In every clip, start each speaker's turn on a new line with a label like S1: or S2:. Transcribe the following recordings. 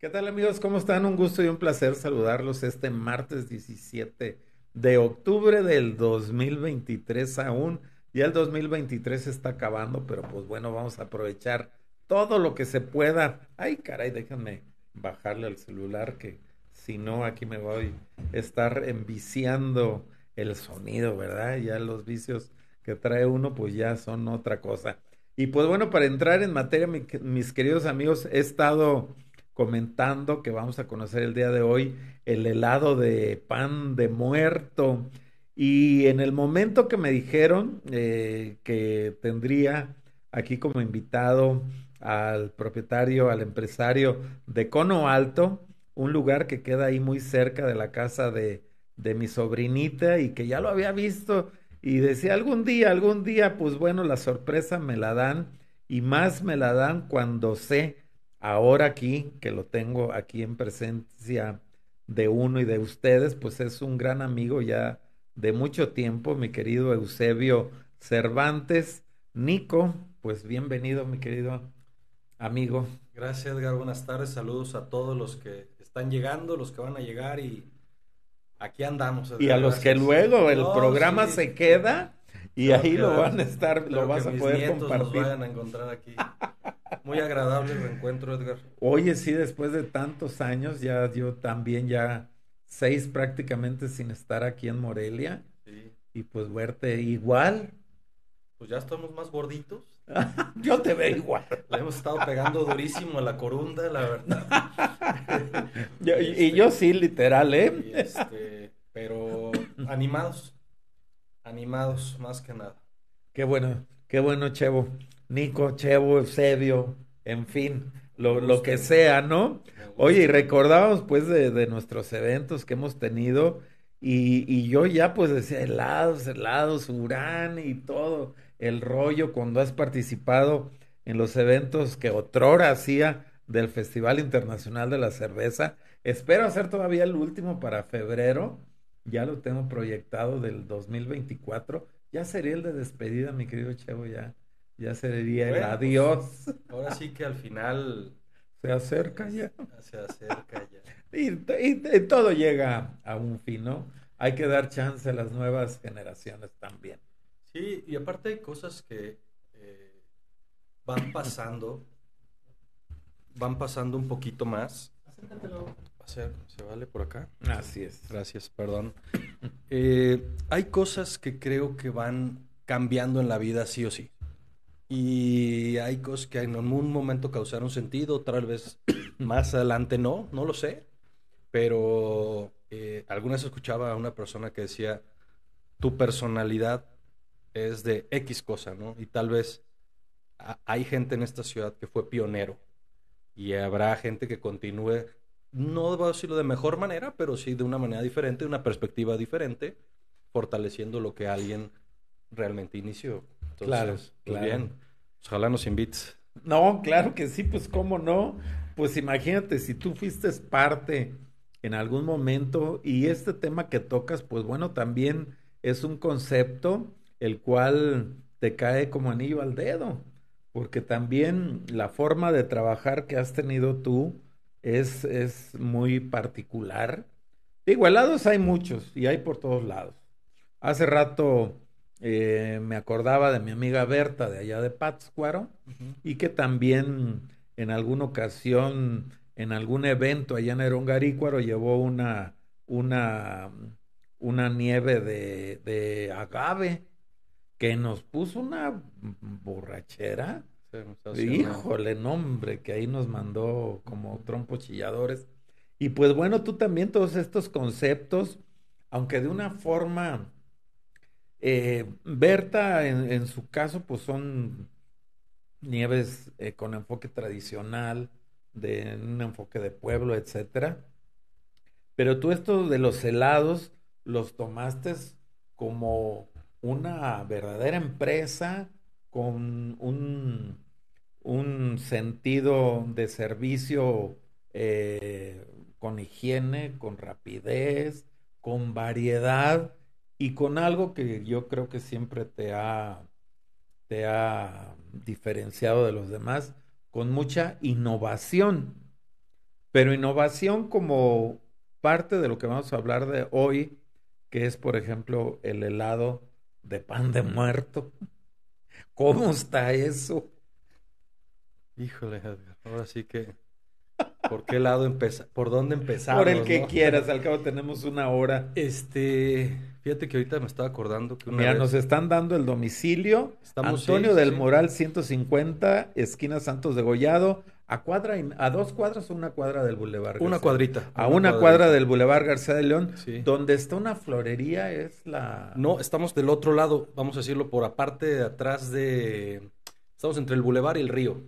S1: ¿Qué tal amigos? ¿Cómo están? Un gusto y un placer saludarlos este martes 17 de octubre del 2023 aún. Ya el 2023 se está acabando, pero pues bueno, vamos a aprovechar todo lo que se pueda. Ay, caray, déjenme bajarle al celular que si no aquí me voy a estar enviciando el sonido, ¿verdad? Ya los vicios que trae uno pues ya son otra cosa. Y pues bueno, para entrar en materia, mis queridos amigos, he estado comentando que vamos a conocer el día de hoy el helado de pan de muerto. Y en el momento que me dijeron eh, que tendría aquí como invitado al propietario, al empresario de Cono Alto, un lugar que queda ahí muy cerca de la casa de, de mi sobrinita y que ya lo había visto y decía algún día, algún día, pues bueno, la sorpresa me la dan y más me la dan cuando sé ahora aquí, que lo tengo aquí en presencia de uno y de ustedes, pues es un gran amigo ya de mucho tiempo, mi querido Eusebio Cervantes. Nico, pues bienvenido, mi querido amigo.
S2: Gracias, Edgar. Buenas tardes. Saludos a todos los que están llegando, los que van a llegar y aquí andamos. Y a los que luego el programa se
S1: queda y ahí lo van a estar, lo vas a poder compartir. Nos vayan
S2: a encontrar aquí. Muy agradable el reencuentro, Edgar.
S1: Oye, sí, después de tantos años, ya yo también ya seis prácticamente sin estar aquí en Morelia. Y pues verte igual.
S2: Pues ya estamos más gorditos. yo te veo igual. Le hemos estado pegando durísimo a la corunda, la verdad.
S1: y yo sí, literal, ¿eh?
S2: Este, pero animados. Animados, más que nada.
S1: Qué bueno, qué bueno, Chevo. Nico, Chevo, Eusebio, en fin, lo, lo que sea, ¿no? Oye, y recordábamos pues de, de, nuestros eventos que hemos tenido y, y yo ya pues decía helados, helados, Urán y todo el rollo cuando has participado en los eventos que otrora hacía del Festival Internacional de la Cerveza. Espero hacer todavía el último para febrero. Ya lo tengo proyectado del 2024. Ya sería el de despedida, mi querido Chevo, ya. Ya sería el pues, adiós.
S2: ahora sí que al final.
S1: Se acerca ya.
S2: Se acerca
S1: ya. Y, todo llega a un fin, ¿no? Hay que dar chance a las nuevas generaciones también.
S2: Sí, y aparte hay cosas que eh, van pasando,
S1: van pasando un poquito más.
S2: ¿Se vale por acá? Así es. Gracias, perdón. Eh, hay cosas que creo que van cambiando en la vida sí o sí. Y hay cosas que en algún momento causaron sentido, tal vez más adelante no, no lo sé. Pero eh, algunas escuchaba a una persona que decía, tu personalidad es de X cosa, ¿no? Y tal vez hay gente en esta ciudad que fue pionero y habrá gente que continúe, no voy a decirlo de mejor manera, pero sí de una manera diferente, una perspectiva diferente, fortaleciendo lo que alguien realmente inició. Pues, claro, bien. Pues,
S1: ojalá nos invites. No, claro que sí, pues cómo no. Pues imagínate, si tú fuiste parte en algún momento y este tema que tocas, pues bueno, también es un concepto el cual te cae como anillo al dedo, porque también la forma de trabajar que has tenido tú es, es muy particular. Igualados hay muchos y hay por todos lados. Hace rato eh, me acordaba de mi amiga Berta de allá de Pátzcuaro y que también en alguna ocasión, en algún evento allá en Erongarícuaro, llevó una, una, una nieve de, agave que nos puso una borrachera. Híjole, nombre, que ahí nos mandó como trompos chilladores. Y pues bueno, tú también todos estos conceptos, aunque de una forma eh, Berta, en, su caso, pues son nieves eh, con enfoque tradicional, de un enfoque de pueblo, etcétera. Pero tú esto de los helados los tomaste como una verdadera empresa con un, sentido de servicio eh, con higiene, con rapidez, con variedad y con algo que yo creo que siempre te ha, te ha diferenciado de los demás, con mucha innovación. Pero innovación como parte de lo que vamos a hablar de hoy, que es, por ejemplo, el helado de pan de muerto. ¿Cómo está eso? Híjole, ahora sí que... ¿Por qué lado empezar? ¿Por dónde empezamos? Por el que quieras, al cabo tenemos una hora. Este, Fíjate que ahorita me estaba acordando que una Mira, nos están dando el domicilio. Estamos, Antonio del Moral 150, esquina Santos de Gollado, a cuadra a dos cuadras o una cuadra del Boulevard. García. Una cuadrita. A una, cuadra, del Boulevard García de León, donde está una florería es
S2: la No, estamos del otro lado, vamos a decirlo por aparte de atrás de estamos
S1: entre el Boulevard y el río.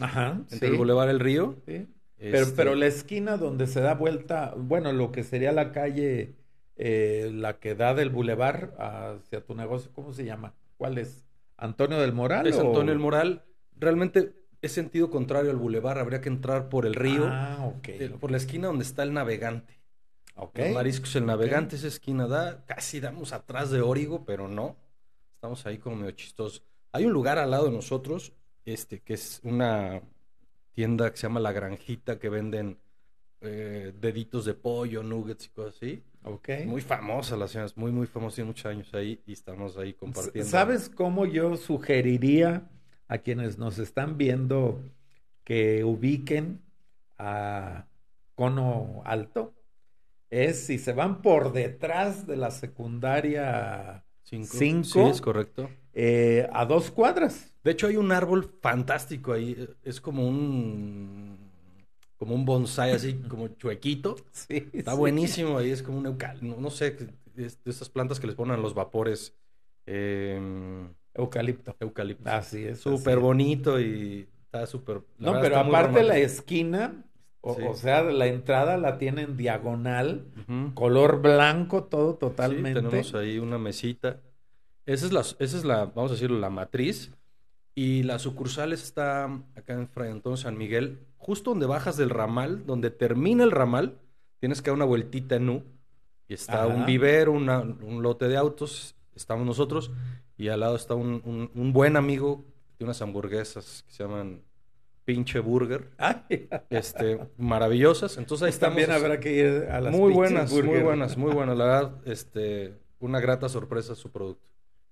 S1: Ajá. Entre el Boulevard y el río. Sí. Pero, este pero, la esquina donde se da vuelta, bueno, lo que sería la calle eh, la que da del bulevar hacia tu negocio, ¿cómo se llama? ¿Cuál es? ¿Antonio del Moral? Es Antonio del Moral. Realmente es sentido contrario al bulevar, habría que entrar por el río, ah, eh, por
S2: la esquina donde está el navegante. Okay. mariscos, el navegante, esa esquina da, casi damos atrás de Origo, pero no. Estamos ahí como medio chistosos. Hay un lugar al lado de nosotros, este, que es una tienda que se llama La Granjita, que venden eh, deditos de pollo, nuggets y cosas así. Okay. Muy famosa la señora, muy, muy famosa, tiene muchos años ahí y estamos ahí compartiendo.
S1: ¿Sabes cómo yo sugeriría a quienes nos están viendo que ubiquen a Cono Alto? Es si se van por detrás de la secundaria 5. Sí, es correcto. Eh, a dos cuadras. De hecho, hay un
S2: árbol fantástico ahí. Es como un como un bonsai así, como chuequito. Sí, Está buenísimo ahí, es como un eucalipto, no, sé, de esas plantas que les ponen los vapores. Em, eucalipto. Eucalipto. Así es. Súper bonito y está súper... No, pero aparte la
S1: esquina, o, sea, la entrada la tienen diagonal, color blanco, todo totalmente. tenemos
S2: ahí una mesita. Esa es la, esa es la, vamos a decirlo, la matriz. Y la sucursal está acá en Fray San Miguel, justo donde bajas del ramal, donde termina el ramal, tienes que dar una vueltita en U. Y está un vivero, un lote de autos, estamos nosotros, y al lado está un, buen amigo de unas hamburguesas que se llaman pinche burger. Ah. Este, maravillosas. Entonces
S1: ahí estamos. También habrá que ir a las Muy buenas, muy buenas,
S2: muy buenas. La verdad, este, una
S1: grata sorpresa su producto.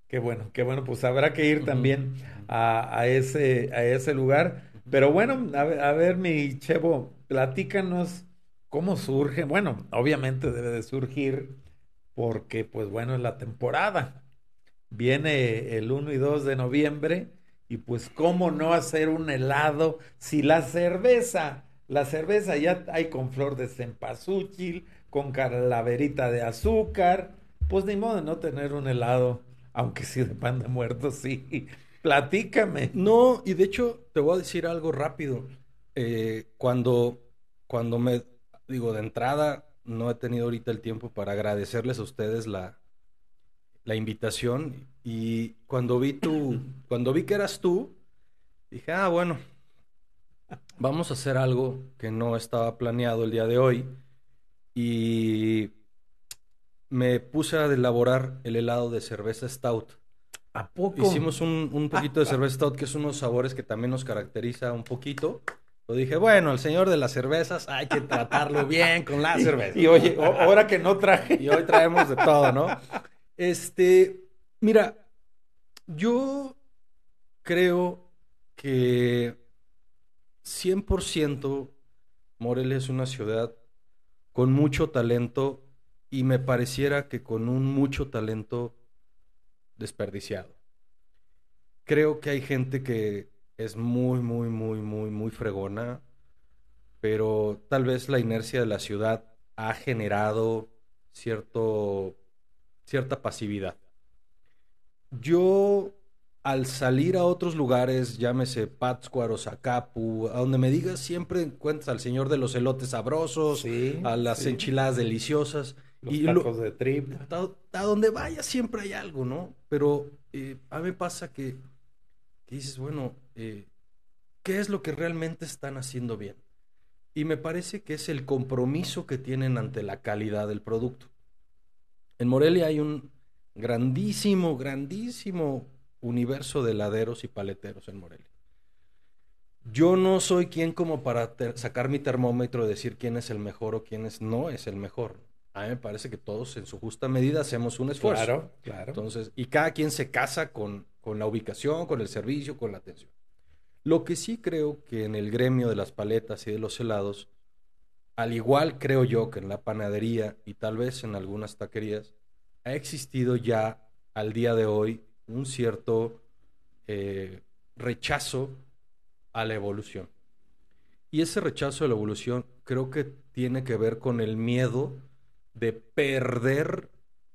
S1: Qué bueno, qué bueno, pues habrá que ir también a, ese, a ese lugar. Pero bueno, a ver, mi Chevo, platícanos cómo surge. Bueno, obviamente debe de surgir porque, pues bueno, es la temporada. Viene el 1 y 2 de noviembre y pues cómo no hacer un helado si la cerveza, la cerveza ya hay con flor de cempasúchil, con calaverita de azúcar, pues ni modo de no tener un helado aunque sí de pan de muerto, sí. Platícame. No, y de hecho, te voy a decir algo rápido. Eh, cuando, cuando me,
S2: digo, de entrada, no he tenido ahorita el tiempo para agradecerles a ustedes la, la invitación. Y cuando vi tú, cuando vi que eras tú, dije, ah, bueno, vamos a hacer algo que no estaba planeado el día de hoy. Y me puse a elaborar el helado de cerveza stout. ¿A poco? Hicimos un, poquito de ah, cerveza stout, que es unos sabores que también nos caracteriza un poquito. Lo dije, bueno, el señor de las cervezas hay que tratarlo bien con la cerveza. Y, oye, ahora que no traje. Y hoy traemos de todo, ¿no? Este, mira, yo creo que 100% Morelia es una ciudad con mucho talento y me pareciera que con un mucho talento desperdiciado. Creo que hay gente que es muy, muy, muy, muy, muy fregona, pero tal vez la inercia de la ciudad ha generado cierto, cierta pasividad. Yo, al salir a otros lugares, llámese Pátzcuaro, Zacapu, a donde me digas, siempre encuentras al señor de los elotes sabrosos, a las enchiladas deliciosas. Los de A, donde vaya siempre hay algo, ¿no? Pero eh, a mí me pasa que, dices, bueno, eh, ¿qué es lo que realmente están haciendo bien? Y me parece que es el compromiso que tienen ante la calidad del producto. En Morelia hay un grandísimo, grandísimo universo de laderos y paleteros en Morelia. Yo no soy quien como para sacar mi termómetro y decir quién es el mejor o quién es, no es el mejor a mí me parece que todos en su justa medida hacemos un esfuerzo. Claro, Entonces, y cada quien se casa con, con la ubicación, con el servicio, con la atención. Lo que sí creo que en el gremio de las paletas y de los helados, al igual creo yo que en la panadería y tal vez en algunas taquerías, ha existido ya al día de hoy un cierto eh, rechazo a la evolución. Y ese rechazo a la evolución creo que tiene que ver con el miedo de perder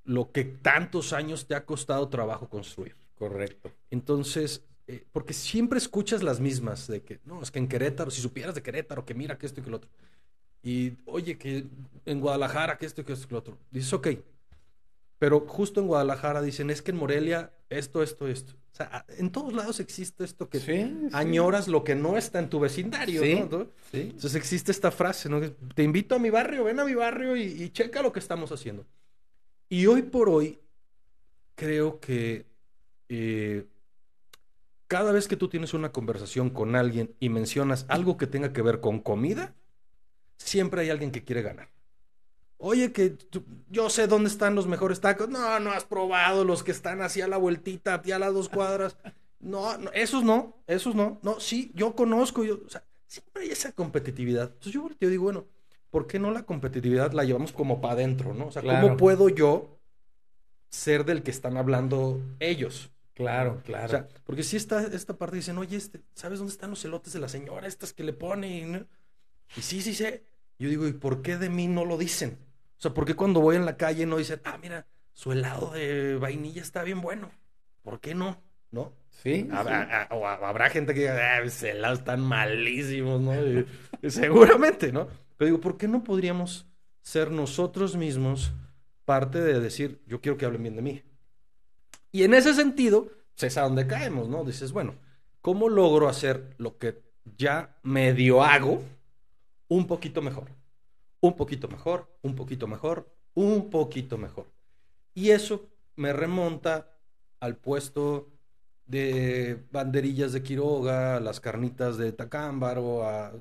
S2: lo que tantos años te ha costado trabajo construir. Correcto. Entonces, eh, porque siempre escuchas las mismas de que, no, es que en Querétaro, si supieras de Querétaro, que mira que esto y que lo otro. Y oye, que en Guadalajara, que esto y que esto y que lo otro. Dices, ok, pero justo en Guadalajara dicen, es que en Morelia, esto, esto, esto. O sea, en todos lados existe esto que añoras lo que no está en tu vecindario, Entonces existe esta frase, ¿no? Te invito a mi barrio, ven a mi barrio y, checa lo que estamos haciendo. Y hoy por hoy, creo que eh, cada vez que tú tienes una conversación con alguien y mencionas algo que tenga que ver con comida, siempre hay alguien que quiere ganar. Oye, que yo sé dónde están los mejores tacos. No, no has probado los que están así a la vueltita, a las dos cuadras. No, esos no, esos no. No, sí, yo conozco. o sea, siempre hay esa competitividad. Entonces yo, digo, bueno, ¿por qué no la competitividad la llevamos como para adentro, no? O sea, ¿cómo puedo yo ser del que están hablando ellos? Claro, claro. O sea, porque si está esta parte, dicen, oye, este, ¿sabes dónde están los elotes de la señora? Estas que le ponen. Y sí, sí sé. Yo digo, ¿y por qué de mí no lo dicen? O sea, ¿por qué cuando voy en la calle no dicen, ah, mira, su helado de vainilla está bien bueno? ¿Por qué no? ¿No? Sí. Habrá, habrá gente que diga, ah, mis helados están malísimos, ¿no? seguramente, ¿no? Pero digo, ¿por qué no podríamos ser nosotros mismos parte de decir, yo quiero que hablen bien de mí? Y en ese sentido, pues es a donde caemos, ¿no? Dices, bueno, ¿cómo logro hacer lo que ya medio hago? un poquito mejor, un poquito mejor, un poquito mejor, un poquito mejor. Y eso me remonta al puesto de banderillas de Quiroga, a las carnitas de Tacámbaro, a,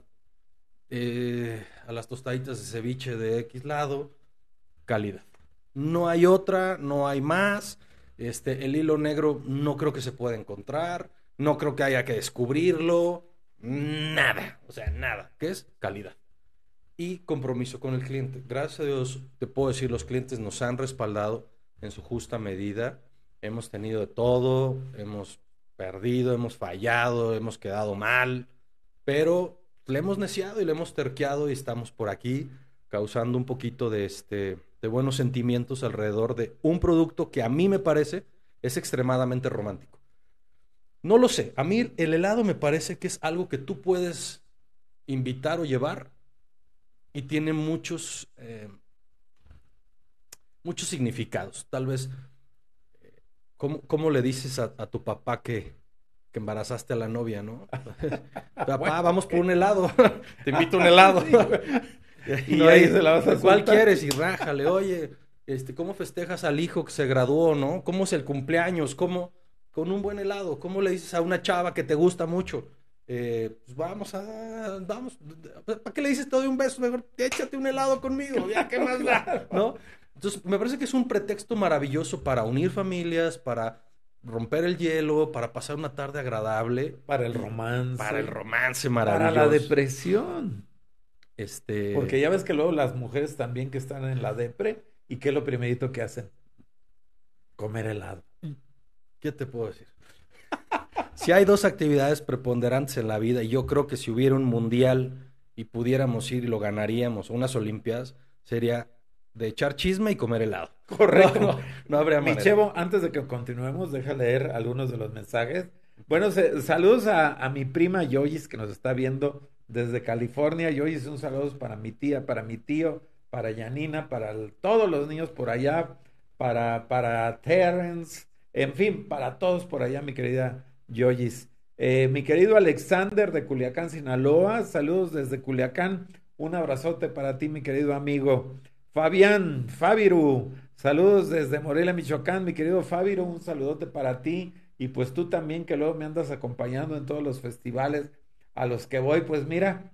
S2: eh, a las tostaditas de ceviche de X lado, calidad. No hay otra, no hay más. Este, el hilo negro no creo que se pueda encontrar, no creo que haya que descubrirlo, nada, o sea, nada, que es calidad y compromiso con el cliente. Gracias a Dios, te puedo decir, los clientes nos han respaldado en su justa medida. Hemos tenido de todo, hemos perdido, hemos fallado, hemos quedado mal, pero le hemos neciado y le hemos terqueado y estamos por aquí causando un poquito de, este, de buenos sentimientos alrededor de un producto que a mí me parece es extremadamente romántico. No lo sé, a mí el helado me parece que es algo que tú puedes invitar o llevar y tiene muchos, eh, muchos significados. Tal vez, ¿cómo, le dices a, tu papá que, embarazaste a la novia, no? papá, vamos por un helado. Te invito a un helado. y, ahí se la vas a ¿Cuál quieres? Y rájale, oye, este, ¿cómo festejas al hijo que se graduó, no? ¿Cómo es el cumpleaños? ¿Cómo? Con un buen helado. ¿Cómo le dices a una chava que te gusta mucho? Eh, pues vamos a, vamos, ¿para qué le dices todo de un beso? échate un helado conmigo, ya, ¿qué más da? ¿No? Entonces, me parece que es un pretexto maravilloso para unir familias, para romper el hielo, para pasar una tarde agradable. Para el romance. Para el romance maravilloso. Para la depresión. Este... Porque
S1: ya ves que luego las mujeres también que están en la depre, ¿y qué es lo primerito que hacen? Comer helado. ¿Qué te puedo decir?
S2: si hay dos actividades preponderantes en la vida, y yo creo que si hubiera un mundial y pudiéramos ir y lo ganaríamos, unas
S1: Olimpiadas, sería de echar chisme y comer helado. Correcto. No, habría manera. chevo, antes de que continuemos, deja leer algunos de los mensajes. Bueno, saludos a, mi prima Yoyis que nos está viendo desde California. Yoyis, un saludo para mi tía, para mi tío, para Janina, para todos los niños por allá, para, para Terrence, en fin, para todos por allá, mi querida Yoyis. Eh, mi querido Alexander de Culiacán, Sinaloa, saludos desde Culiacán. Un abrazote para ti, mi querido amigo. Fabián, Fabiru, saludos desde Morelia, Michoacán. Mi querido Fabiru, un saludote para ti. Y pues tú también, que luego me andas acompañando en todos los festivales a los que voy. Pues mira,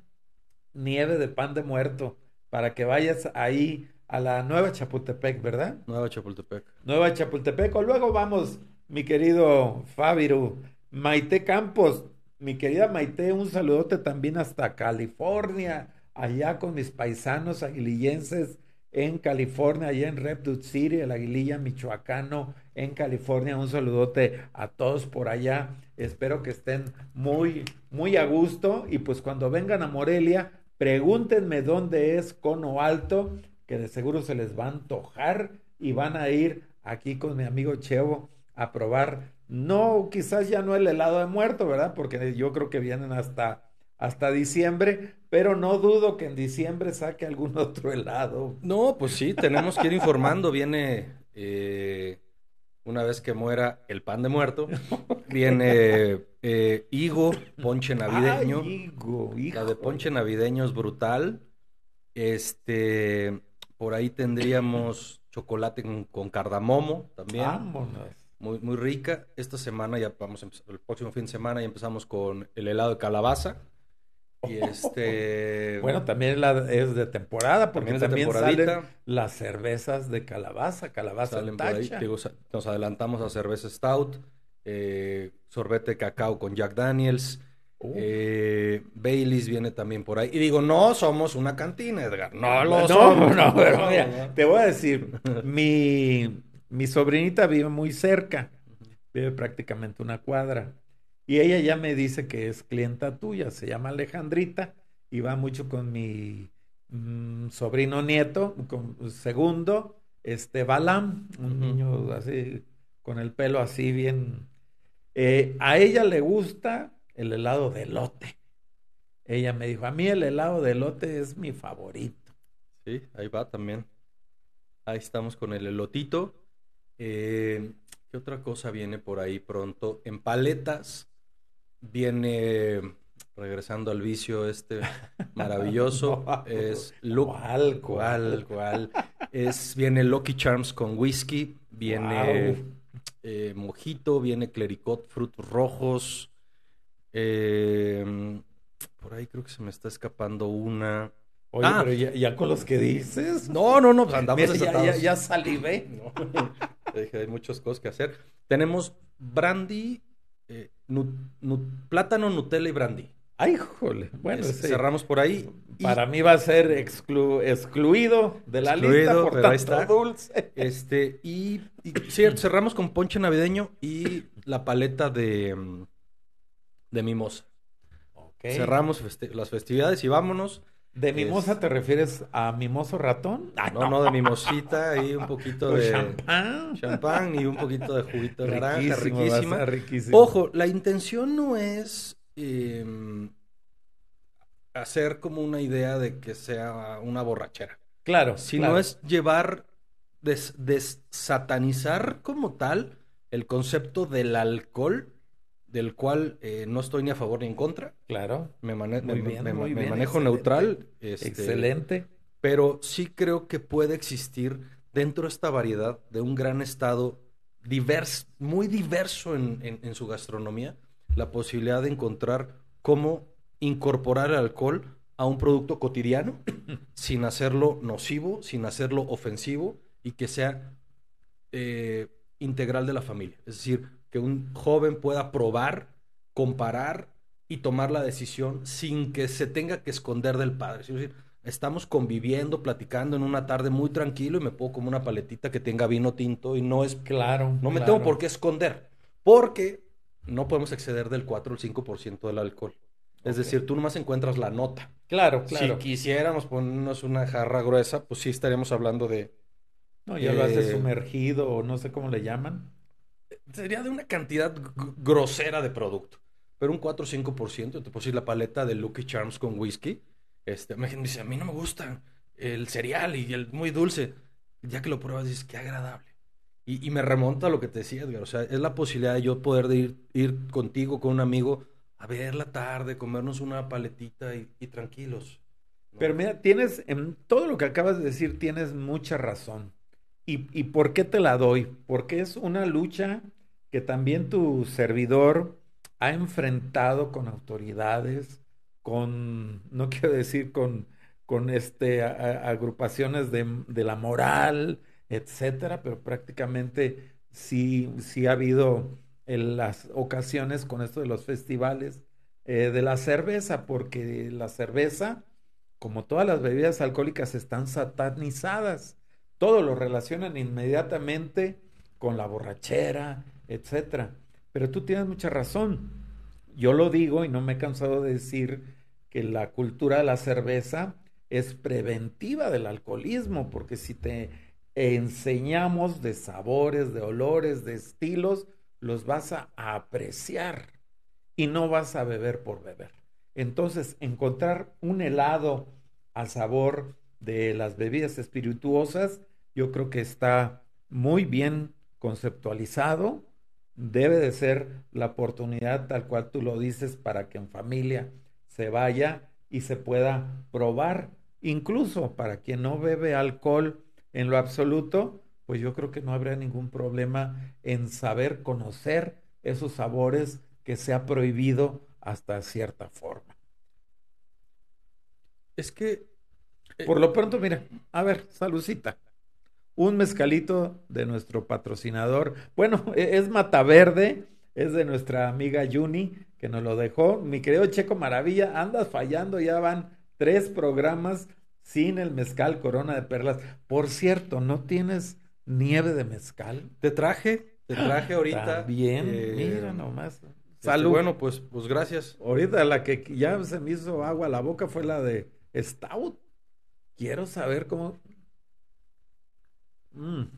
S1: nieve de pan de muerto, para que vayas ahí a la Nueva Chapultepec, ¿verdad?
S2: Nueva Chapultepec.
S1: Nueva Chapultepec. O luego vamos, mi querido Fabiru. Maite Campos, mi querida Maite, un saludote también hasta California, allá con mis paisanos aguilillenses en California, allá en Redwood City, el Aguililla Michoacano en California. Un saludote a todos por allá. Espero que estén muy, muy a gusto. Y pues cuando vengan a Morelia, pregúntenme dónde es Cono Alto, que de seguro se les va a antojar y van a ir aquí con mi amigo Chevo a probar no, quizás ya no el helado de muerto, ¿verdad? Porque yo creo que vienen hasta, hasta diciembre, pero no dudo que en diciembre saque algún otro helado. No, pues sí, tenemos que ir informando.
S2: Viene, eh, una vez que muera el pan de muerto, viene eh, higo, ponche navideño. Ah, La de ponche navideño es brutal. Este, por ahí tendríamos chocolate con, cardamomo también. Vámonos muy, muy rica. Esta semana ya vamos a empezar, el próximo fin de semana ya empezamos con el
S1: helado de calabaza. Y este. Bueno, también la, es de temporada, porque también, de salen las cervezas de calabaza, calabaza salen nos
S2: adelantamos a cerveza stout, eh, sorbete de cacao con Jack Daniels, eh, Baileys viene también por ahí. Y digo, no somos una cantina, Edgar. No lo somos. No, pero mira,
S1: te voy a decir, mi mi sobrinita vive muy cerca, vive prácticamente una cuadra. Y ella ya me dice que es clienta tuya, se llama Alejandrita y va mucho con mi mm, sobrino nieto, con, segundo, este Balam, un niño así, con el pelo así bien. Eh, a ella le gusta el helado de lote. Ella me dijo, a mí el helado de lote es mi favorito.
S2: Sí, ahí va también. Ahí estamos con el elotito. Eh, ¿Qué otra cosa viene por ahí pronto? En paletas viene, regresando al vicio, este maravilloso. es Luke. cual, cuál, es, viene Lucky Charms con whisky, viene eh, mojito, viene clericot, frutos rojos. Em, por ahí creo que se me está escapando una. Oye, ah. pero ya, con los que dices. No, no, no, pues andamos ya, ya, ya, hay muchas cosas que hacer. Tenemos brandy, eh, plátano, Nutella
S1: y brandy. Ay, jole. Bueno, cerramos por ahí. Para mí va a ser excluido de la lista por tanto dulce. Este, y, cerramos
S2: con ponche navideño y la paleta de, mm, de mimosa. Cerramos las festividades y vámonos. ¿De mimosa te refieres a mimoso ratón? Ah, no, no, de mimosita y un poquito de... Champán. y un poquito de juguito de naranja, riquísima. riquísimo. Ojo, la intención no es em, hacer como una idea de que sea una borrachera. Claro, Sino es llevar, desatanizar como tal el concepto del alcohol del cual eh, no estoy ni a favor ni en contra. Claro. Me, manejo neutral. excelente. Pero sí creo que puede existir dentro de esta variedad de un gran estado diverso muy diverso en, su gastronomía, la posibilidad de encontrar cómo incorporar alcohol a un producto cotidiano sin hacerlo nocivo, sin hacerlo ofensivo y que sea eh, integral de la familia. Es decir, que un joven pueda probar, comparar y tomar la decisión sin que se tenga que esconder del padre. Es decir, estamos conviviendo, platicando en una tarde muy tranquilo y me puedo como una paletita que tenga vino tinto y no es...
S1: Claro. No me tengo por
S2: qué esconder, porque no podemos exceder del 4 al 5% del alcohol. Es decir, tú nomás encuentras la nota. Claro, claro. Si quisiéramos ponernos una jarra gruesa, pues sí estaríamos hablando de... No, ya lo hace eh, sumergido o no sé cómo le llaman sería de una cantidad grosera de producto. Pero un 4 o 5%, te puedo la paleta de Lucky Charms con whisky. Este, me dice, a mí no me gusta el cereal y el muy dulce. Ya que lo pruebas, dices, qué agradable. Y, me remonta a lo que te decía, Edgar. O sea, es la posibilidad de yo poder ir, contigo, con un amigo, a ver la tarde, comernos una paletita y, tranquilos.
S1: Pero mira, tienes, en todo lo que acabas de decir, tienes mucha razón. ¿Y, ¿Y por qué te la doy? Porque es una lucha que también tu servidor ha enfrentado con autoridades, con, no quiero decir con, con este, agrupaciones de, la moral, etcétera, pero prácticamente sí, sí ha habido en las ocasiones con esto de los festivales eh, de la cerveza, porque la cerveza, como todas las bebidas alcohólicas, están satanizadas. Todo lo relacionan inmediatamente con la borrachera, etcétera. Pero tú tienes mucha razón. Yo lo digo y no me he cansado de decir que la cultura de la cerveza es preventiva del alcoholismo, porque si te enseñamos de sabores, de olores, de estilos, los vas a apreciar y no vas a beber por beber. Entonces, encontrar un helado al sabor de las bebidas espirituosas, yo creo que está muy bien conceptualizado debe de ser la oportunidad tal cual tú lo dices para que en familia se vaya y se pueda probar. Incluso para quien no bebe alcohol en lo absoluto, pues yo creo que no habrá ningún problema en saber conocer esos sabores que se ha prohibido hasta cierta forma. Es que... Eh, Por lo pronto, mira, a ver, saludcita un mezcalito de nuestro patrocinador. Bueno, e-, es Mataverde, es de nuestra amiga Juni, que nos lo dejó. Mi querido Checo Maravilla, andas fallando, ya van tres programas sin el mezcal Corona de Perlas. Por cierto, ¿no tienes nieve de mezcal? Te traje, te ah, traje ahorita. Bien, eh, mira nomás. Este, Salud. bueno, pues, pues gracias. Ahorita la que ya se me hizo agua la boca fue la de Stout. Quiero saber cómo, Mm.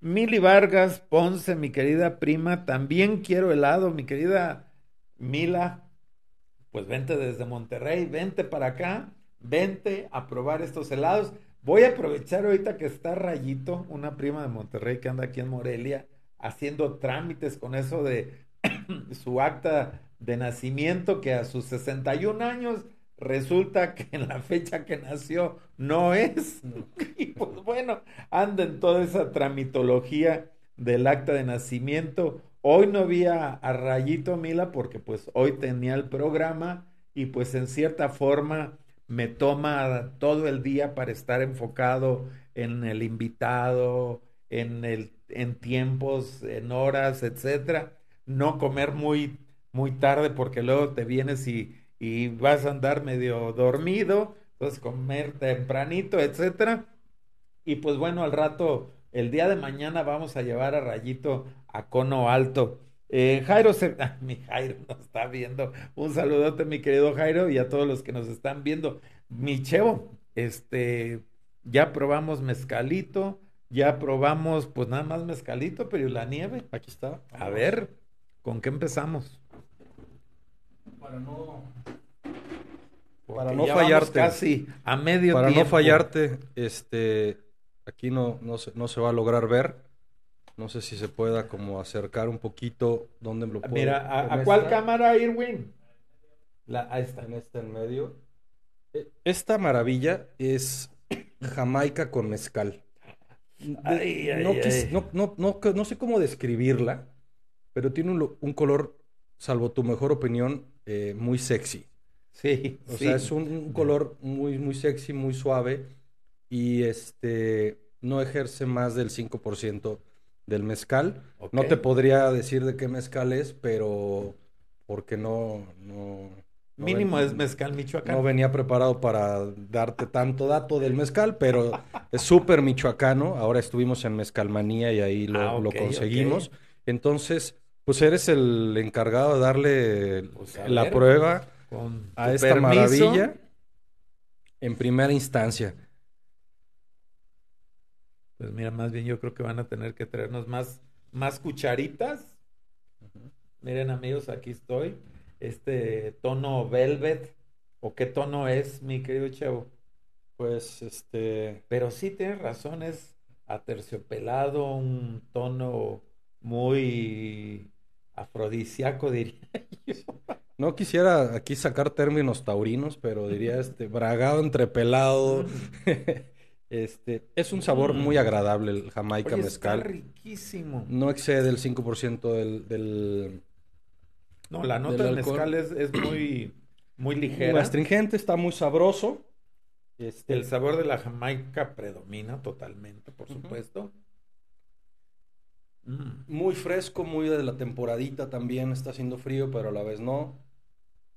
S1: Mili Vargas Ponce, mi querida prima, también quiero helado, mi querida Mila. Pues vente desde Monterrey, vente para acá, vente a probar estos helados. Voy a aprovechar ahorita que está Rayito, una prima de Monterrey que anda aquí en Morelia, haciendo trámites con eso de su acta de nacimiento, que a sus 61 años resulta que en la fecha que nació no es. Y pues bueno, anda en toda esa tramitología del acta de nacimiento. Hoy no vi a, a, Rayito Mila porque pues hoy tenía el programa y pues en cierta forma me toma todo el día para estar enfocado en el invitado, en, el, en tiempos, en horas, etcétera. No comer muy, muy tarde porque luego te vienes y y vas a andar medio dormido, entonces comer tempranito, etcétera. Y pues bueno, al rato, el día de mañana vamos a llevar a Rayito a cono alto. Eh, Jairo, mi Jairo nos está viendo. Un saludote, mi querido Jairo, y a todos los que nos están viendo. Mi Chevo, este, ya probamos mezcalito, ya probamos, pues nada más mezcalito, pero la nieve. Aquí está. A ver, ¿con qué empezamos?
S2: para no para no fallarte. Casi a medio Para no fallarte, este, aquí no, no, se, no se va a lograr ver. No sé si se pueda como acercar un poquito donde lo puedo. Mira, ¿a, cuál
S1: cámara, Irwin?
S2: La, ahí está. En esta en medio. E, esta maravilla es Jamaica con mezcal.
S1: no,
S2: no, no, sé cómo describirla, pero tiene un, un color, salvo tu mejor opinión, eh, muy sexy. Sí. O sea, es un, color muy, muy sexy, muy suave y este no ejerce más del 5% del mezcal. No te podría decir de qué mezcal es, pero porque no... no,
S1: Mínimo es mezcal michoacano. No
S2: venía preparado para darte tanto dato del mezcal, pero es súper michoacano. Ahora estuvimos en Mezcalmanía y ahí lo, ah, conseguimos. Entonces, pues eres el encargado de darle pues la prueba pues, a esta maravilla
S1: en primera instancia. Pues mira, más bien yo creo que van a tener que traernos más, más cucharitas. Miren amigos, aquí estoy. Este tono velvet. ¿O qué tono es, mi querido chavo? Pues este. Pero sí tienes razón, es aterciopelado, un tono muy Afrodisiaco diría
S2: yo. No quisiera aquí sacar términos taurinos, pero diría este bragado entrepelado. este, es un sabor muy mm. agradable el jamaica mezcal. Está
S1: riquísimo.
S2: No excede el 5% del, del No, la nota del, mezcal
S1: es, muy muy ligera. Muy astringente,
S2: está muy sabroso.
S1: Este... El sabor de la jamaica predomina totalmente, por supuesto. Mm.
S2: Muy fresco, muy de la temporadita también. Está haciendo frío,
S1: pero a la vez no.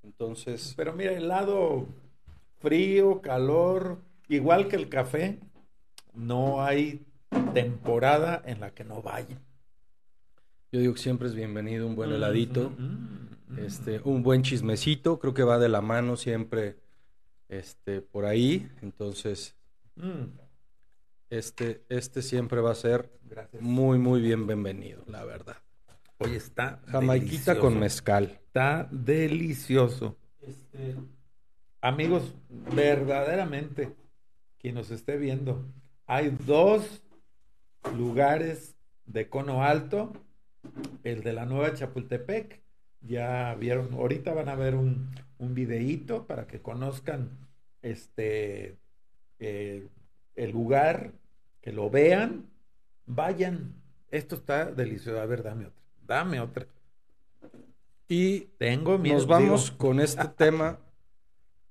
S1: Entonces. Pero mira, helado frío, calor, igual que el café, no hay temporada en la que no vaya.
S2: Yo digo que siempre es bienvenido un buen mm, heladito, mm, este, un buen chismecito, creo que va de la mano siempre este, por ahí. Entonces, este, este siempre va a ser
S1: muy, muy bienvenido, la verdad. Hoy está. Jamaiquita con mezcal. Está delicioso. Este, Amigos, verdaderamente, quien nos esté viendo, hay dos lugares de cono alto, el de la Nueva Chapultepec. Ya vieron, ahorita van a ver un, un videíto para que conozcan este eh, el lugar que lo vean, vayan, esto está delicioso, a ver, dame otra, dame otra. Y
S2: tengo nos vamos con
S1: este tema.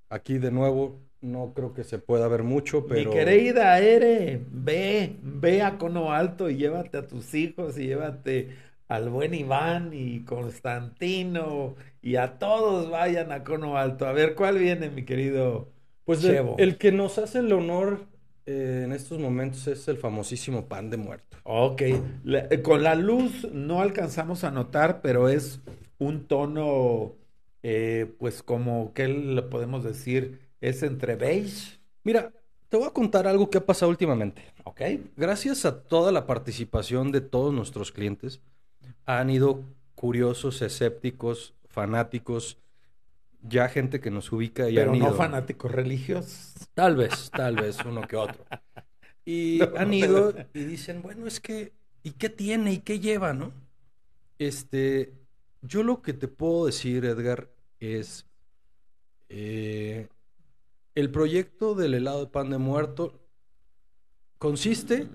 S1: Aquí de nuevo, no creo
S2: que se pueda ver mucho, pero. Mi querida
S1: Ere, ve, ve a Cono Alto y llévate a tus hijos y llévate al buen Iván y Constantino y a todos vayan a Cono Alto. A ver, ¿cuál viene, mi querido? Pues el,
S2: que nos hace el honor eh, en estos momentos es el famosísimo pan de muerto. Ok,
S1: eh, con la luz no alcanzamos a notar, pero es un tono, eh, pues como, ¿qué le podemos decir? Es entre beige.
S2: Mira, te voy a contar algo que ha pasado últimamente. Ok. Gracias a toda la participación de todos nuestros clientes, han ido curiosos, escépticos, fanáticos, ya gente que nos ubica y Pero no
S1: fanáticos religiosos.
S2: Tal vez, tal vez, uno que otro. Y han ido y dicen, bueno, es que, ¿y qué tiene y qué lleva, no? Este, yo lo que te puedo decir, Edgar, es eh, el proyecto del helado de pan de muerto consiste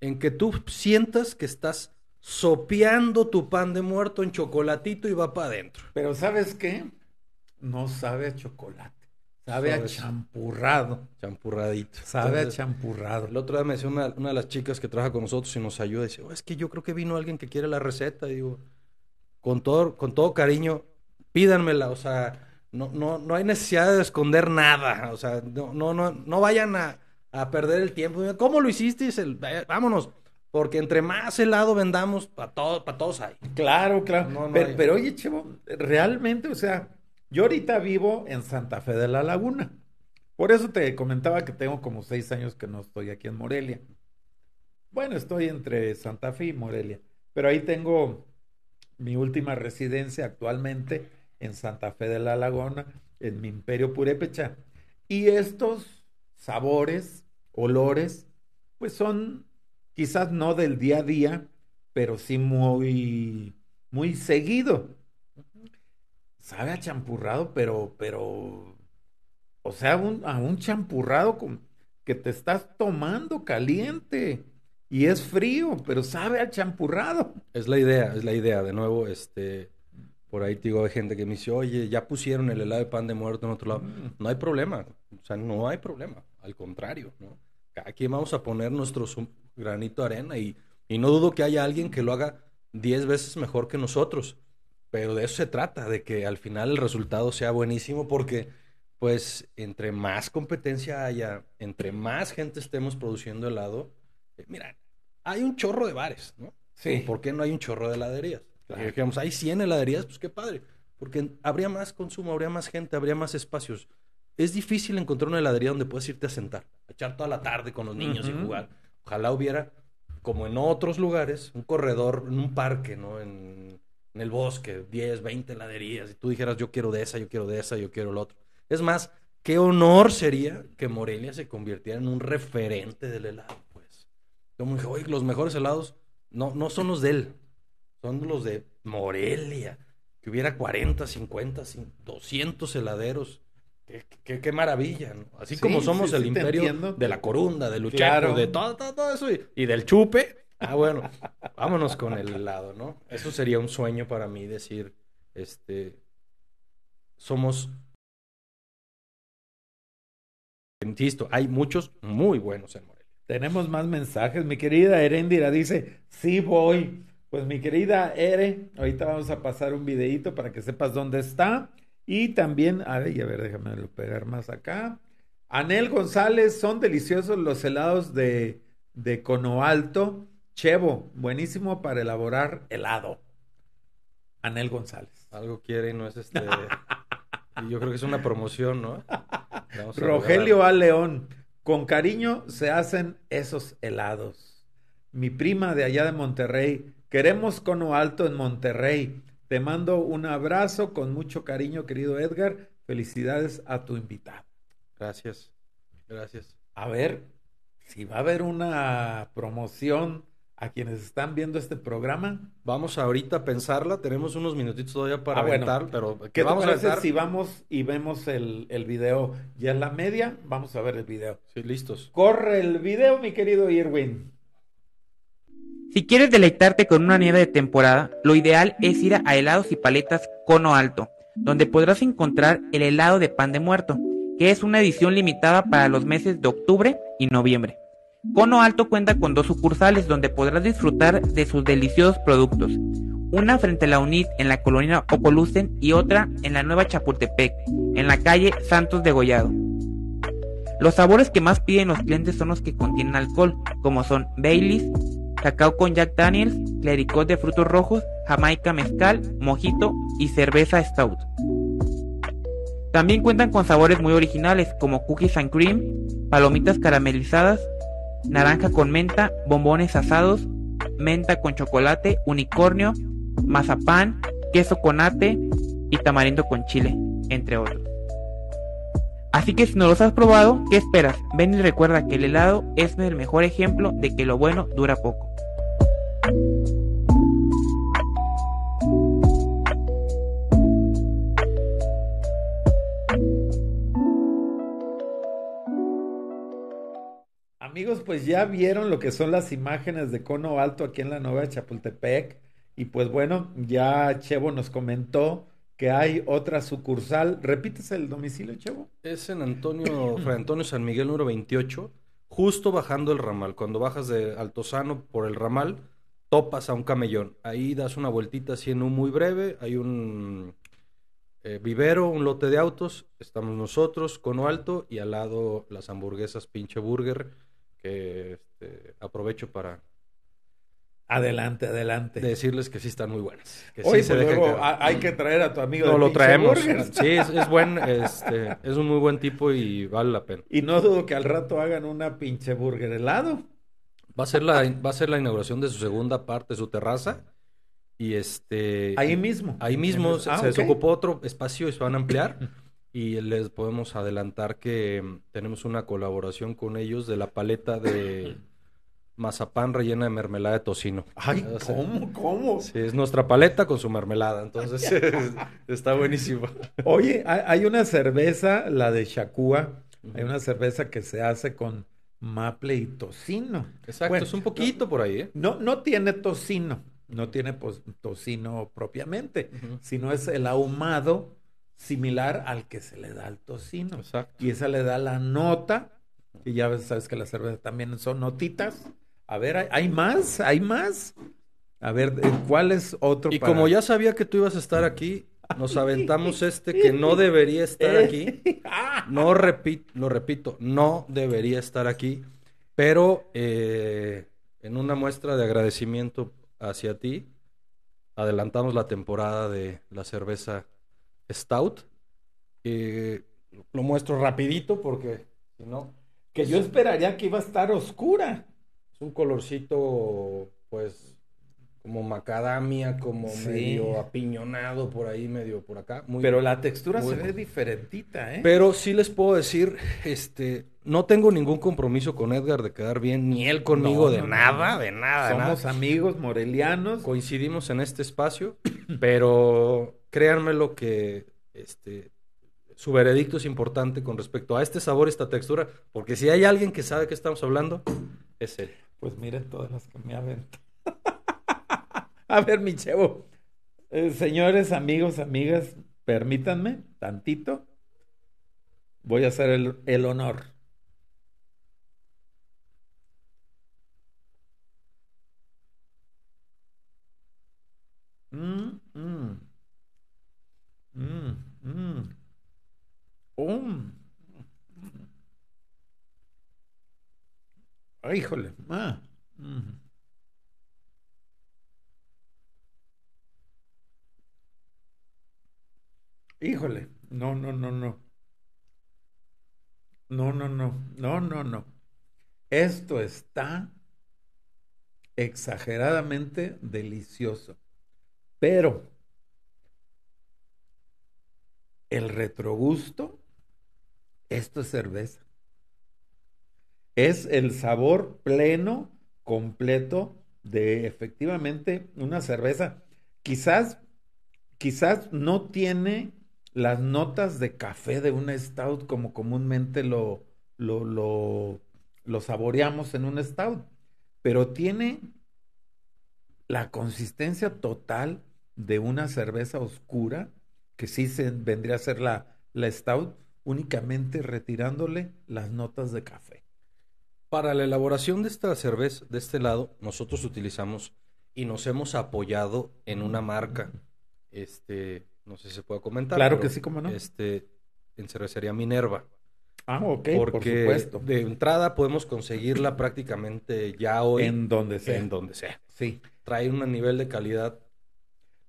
S2: en que tú sientas que estás sopeando tu pan de muerto en chocolatito y va para adentro. Pero
S1: ¿sabes qué? no sabe a chocolate, sabe a
S2: champurrado. Champurradito. Sabe a champurrado. la otra día me decía una, de las chicas que trabaja con nosotros y nos ayuda, dice, oh, es que yo creo que vino alguien que quiere la receta, digo, con todo, con todo cariño, pídanmela, o sea, no, no, no hay necesidad de esconder nada, o sea, no, no, no, no vayan a, a perder el tiempo. ¿Cómo lo hiciste? vámonos. Porque entre
S1: más helado vendamos,
S2: para todos hay.
S1: Claro, claro. pero, oye, Chavo, realmente, o sea, yo ahorita vivo en Santa Fe de la Laguna. Por eso te comentaba que tengo como seis años que no estoy aquí en Morelia. Bueno, estoy entre Santa Fe y Morelia, pero ahí tengo mi última residencia actualmente en Santa Fe de la Laguna, en mi imperio Purépecha. Y estos sabores, olores, pues son quizás no del día a día, pero sí muy, muy seguido sabe a champurrado, pero, pero, o sea, a un champurrado con, que te estás tomando caliente y es frío, pero sabe a champurrado. Es la idea, es la idea. De nuevo, este, por ahí te digo, hay
S2: gente que me dice, oye, ya pusieron el helado de pan de muerto en otro lado. Mm. No hay problema, o sea, no hay problema, al contrario, ¿no? Aquí vamos a poner nuestro granito de arena y, y no dudo que haya alguien que lo haga diez veces mejor que nosotros pero de eso se trata, de que al final el resultado sea buenísimo porque pues entre más competencia haya, entre más gente estemos produciendo helado, eh, mira, hay un chorro de bares, ¿no? Sí. ¿Por qué no hay un chorro de heladerías? hay 100 heladerías, pues qué padre, porque habría más consumo, habría más gente, habría más espacios. Es difícil encontrar una heladería donde puedes irte a sentar, a echar toda la tarde con los niños y jugar. Ojalá hubiera, como en otros lugares, un corredor, en un parque, ¿no? En en el bosque, 10, 20 heladerías, y tú dijeras, yo quiero de esa, yo quiero de esa, yo quiero el otro. Es más, qué honor sería que Morelia se convirtiera en un referente del helado, pues. Como dije, oye, los mejores helados no, no son los de él, son los de Morelia. Que hubiera 40, 50, 200 heladeros. Qué, qué, maravilla, ¿no? Así como somos el imperio de la corunda, de luchero, de todo, todo, eso, y del chupe, Ah, bueno, vámonos con el helado, ¿no? Eso sería un sueño para mí decir, este,
S1: somos... Insisto, hay muchos muy buenos en Morelia. Tenemos más mensajes. Mi querida Erendira dice, sí voy. Pues mi querida Ere, ahorita vamos a pasar un videito para que sepas dónde está. Y también, ver, a ver, déjame pegar más acá. Anel González, son deliciosos los helados de, de Cono Alto. Chevo, buenísimo para elaborar helado. Anel González. Algo quiere y no es este. yo creo que es una promoción, ¿no? Rogelio Al a León. Con cariño se hacen esos helados. Mi prima de allá de Monterrey. Queremos cono alto en Monterrey. Te mando un abrazo con mucho cariño, querido Edgar. Felicidades a tu invitado. Gracias. Gracias. A ver si va a haber una promoción a quienes están viendo este programa. Vamos ahorita a pensarla, tenemos unos minutitos todavía para ah, pero ¿qué vamos a hacer. si vamos y vemos el, video? Ya en la media, vamos a ver el
S3: video. listos.
S1: Corre el video, mi querido Irwin.
S3: Si quieres deleitarte con una nieve de temporada, lo ideal es ir a helados y paletas cono alto, donde podrás encontrar el helado de pan de muerto, que es una edición limitada para los meses de octubre y noviembre. Cono Alto cuenta con dos sucursales donde podrás disfrutar de sus deliciosos productos. Una frente a la UNIT en la colonia Ocolucen y otra en la Nueva Chapultepec, en la calle Santos de Gollado. Los sabores que más piden los clientes son los que contienen alcohol, como son Baileys, cacao con Jack Daniels, clericot de frutos rojos, jamaica mezcal, mojito y cerveza stout. También cuentan con sabores muy originales como cookies and cream, palomitas caramelizadas, naranja con menta, bombones asados, menta con chocolate, unicornio, mazapán, queso con ate y tamarindo con chile, entre otros. Así que si no los has probado, ¿qué esperas? Ven y recuerda que el helado es el mejor ejemplo de que lo bueno dura poco.
S1: Amigos, pues ya vieron lo que son las imágenes de cono alto aquí en la Nueva Chapultepec. Y pues bueno, ya Chevo nos comentó que hay otra sucursal. ¿Repites el domicilio, Chevo?
S2: Es en Antonio, Antonio San Miguel número 28, justo bajando el ramal. Cuando bajas de Altozano por el ramal, topas a un camellón. Ahí das una vueltita así en un muy breve. Hay un eh, vivero, un lote de autos. Estamos nosotros, cono alto, y al lado las hamburguesas pinche burger este, aprovecho para... Adelante, adelante. Decirles que sí están muy buenas. Hoy se pues hay que traer a tu amigo. No lo traemos. Sí, es, este, es un muy buen tipo y vale la pena. Y no dudo que al rato
S1: hagan una pinche burger helado.
S2: Va a ser la, va a ser la inauguración de su segunda parte, su terraza. Y este. Ahí mismo. Ahí mismo. se, ah, ocupó otro espacio y se van a ampliar. y les podemos adelantar que mm, tenemos una colaboración con ellos de la paleta de mazapán rellena de mermelada de tocino.
S1: Ay, ¿cómo? ¿Cómo? Sí, es nuestra paleta con su mermelada, entonces está buenísimo. Oye, hay una cerveza, la de Shakua, hay una cerveza que se hace con maple y tocino. Exacto, es un poquito por ahí. ¿eh? No, no tiene tocino, no tiene pues, tocino propiamente, sino es el ahumado similar al que se le da al tocino. Exacto. Y esa le da la nota, y ya sabes que las cervezas también son notitas. A ver, ¿hay más? ¿Hay más? A ver, eh, ¿cuál es otro? Y como
S2: ya sabía que tú ibas a estar aquí, nos aventamos este que no debería estar aquí. No repito, lo repito, no debería estar aquí, pero eh, en una muestra de agradecimiento hacia ti, adelantamos la temporada de la cerveza Stout, lo muestro rapidito porque
S1: si no... Que yo esperaría que iba a estar oscura. Es un colorcito, pues,
S2: como macadamia, como medio apiñonado por ahí, medio por acá. Pero la textura se ve
S1: diferentita, ¿eh? Pero
S2: sí les puedo decir, este, no tengo ningún compromiso con Edgar de quedar bien, ni él conmigo de nada,
S1: de nada. Somos amigos
S2: morelianos. Coincidimos en este espacio, pero créanme lo que este, su veredicto es importante con respecto a este sabor, esta textura, porque
S1: si hay alguien que sabe qué estamos hablando, es él. Pues miren todas las que me aventó. A ver, mi chevo. Eh, señores, amigos, amigas, permítanme tantito. Voy a hacer el, el honor. Mm, mm. Mm, um. Híjole. Ah. Híjole, no, no, no, no. No, no, no, no, no, no. Esto está exageradamente delicioso. Pero el retrogusto, esto es cerveza. Es el sabor pleno, completo de efectivamente una cerveza. Quizás, quizás no tiene las notas de café de un stout como comúnmente lo, lo, lo, lo saboreamos en un stout, pero tiene la consistencia total de una cerveza oscura, que sí se vendría a ser la, la stout, únicamente retirándole las notas de café. Para la elaboración de esta cerveza, de este lado, nosotros utilizamos
S2: y nos hemos apoyado en una marca. Este, no sé si se puede comentar. Claro que sí, ¿cómo no. Este, en cervecería Minerva. Ah, ok, porque de entrada podemos conseguirla prácticamente ya hoy. En donde sea. En donde sea. Sí.
S1: Trae un nivel de calidad.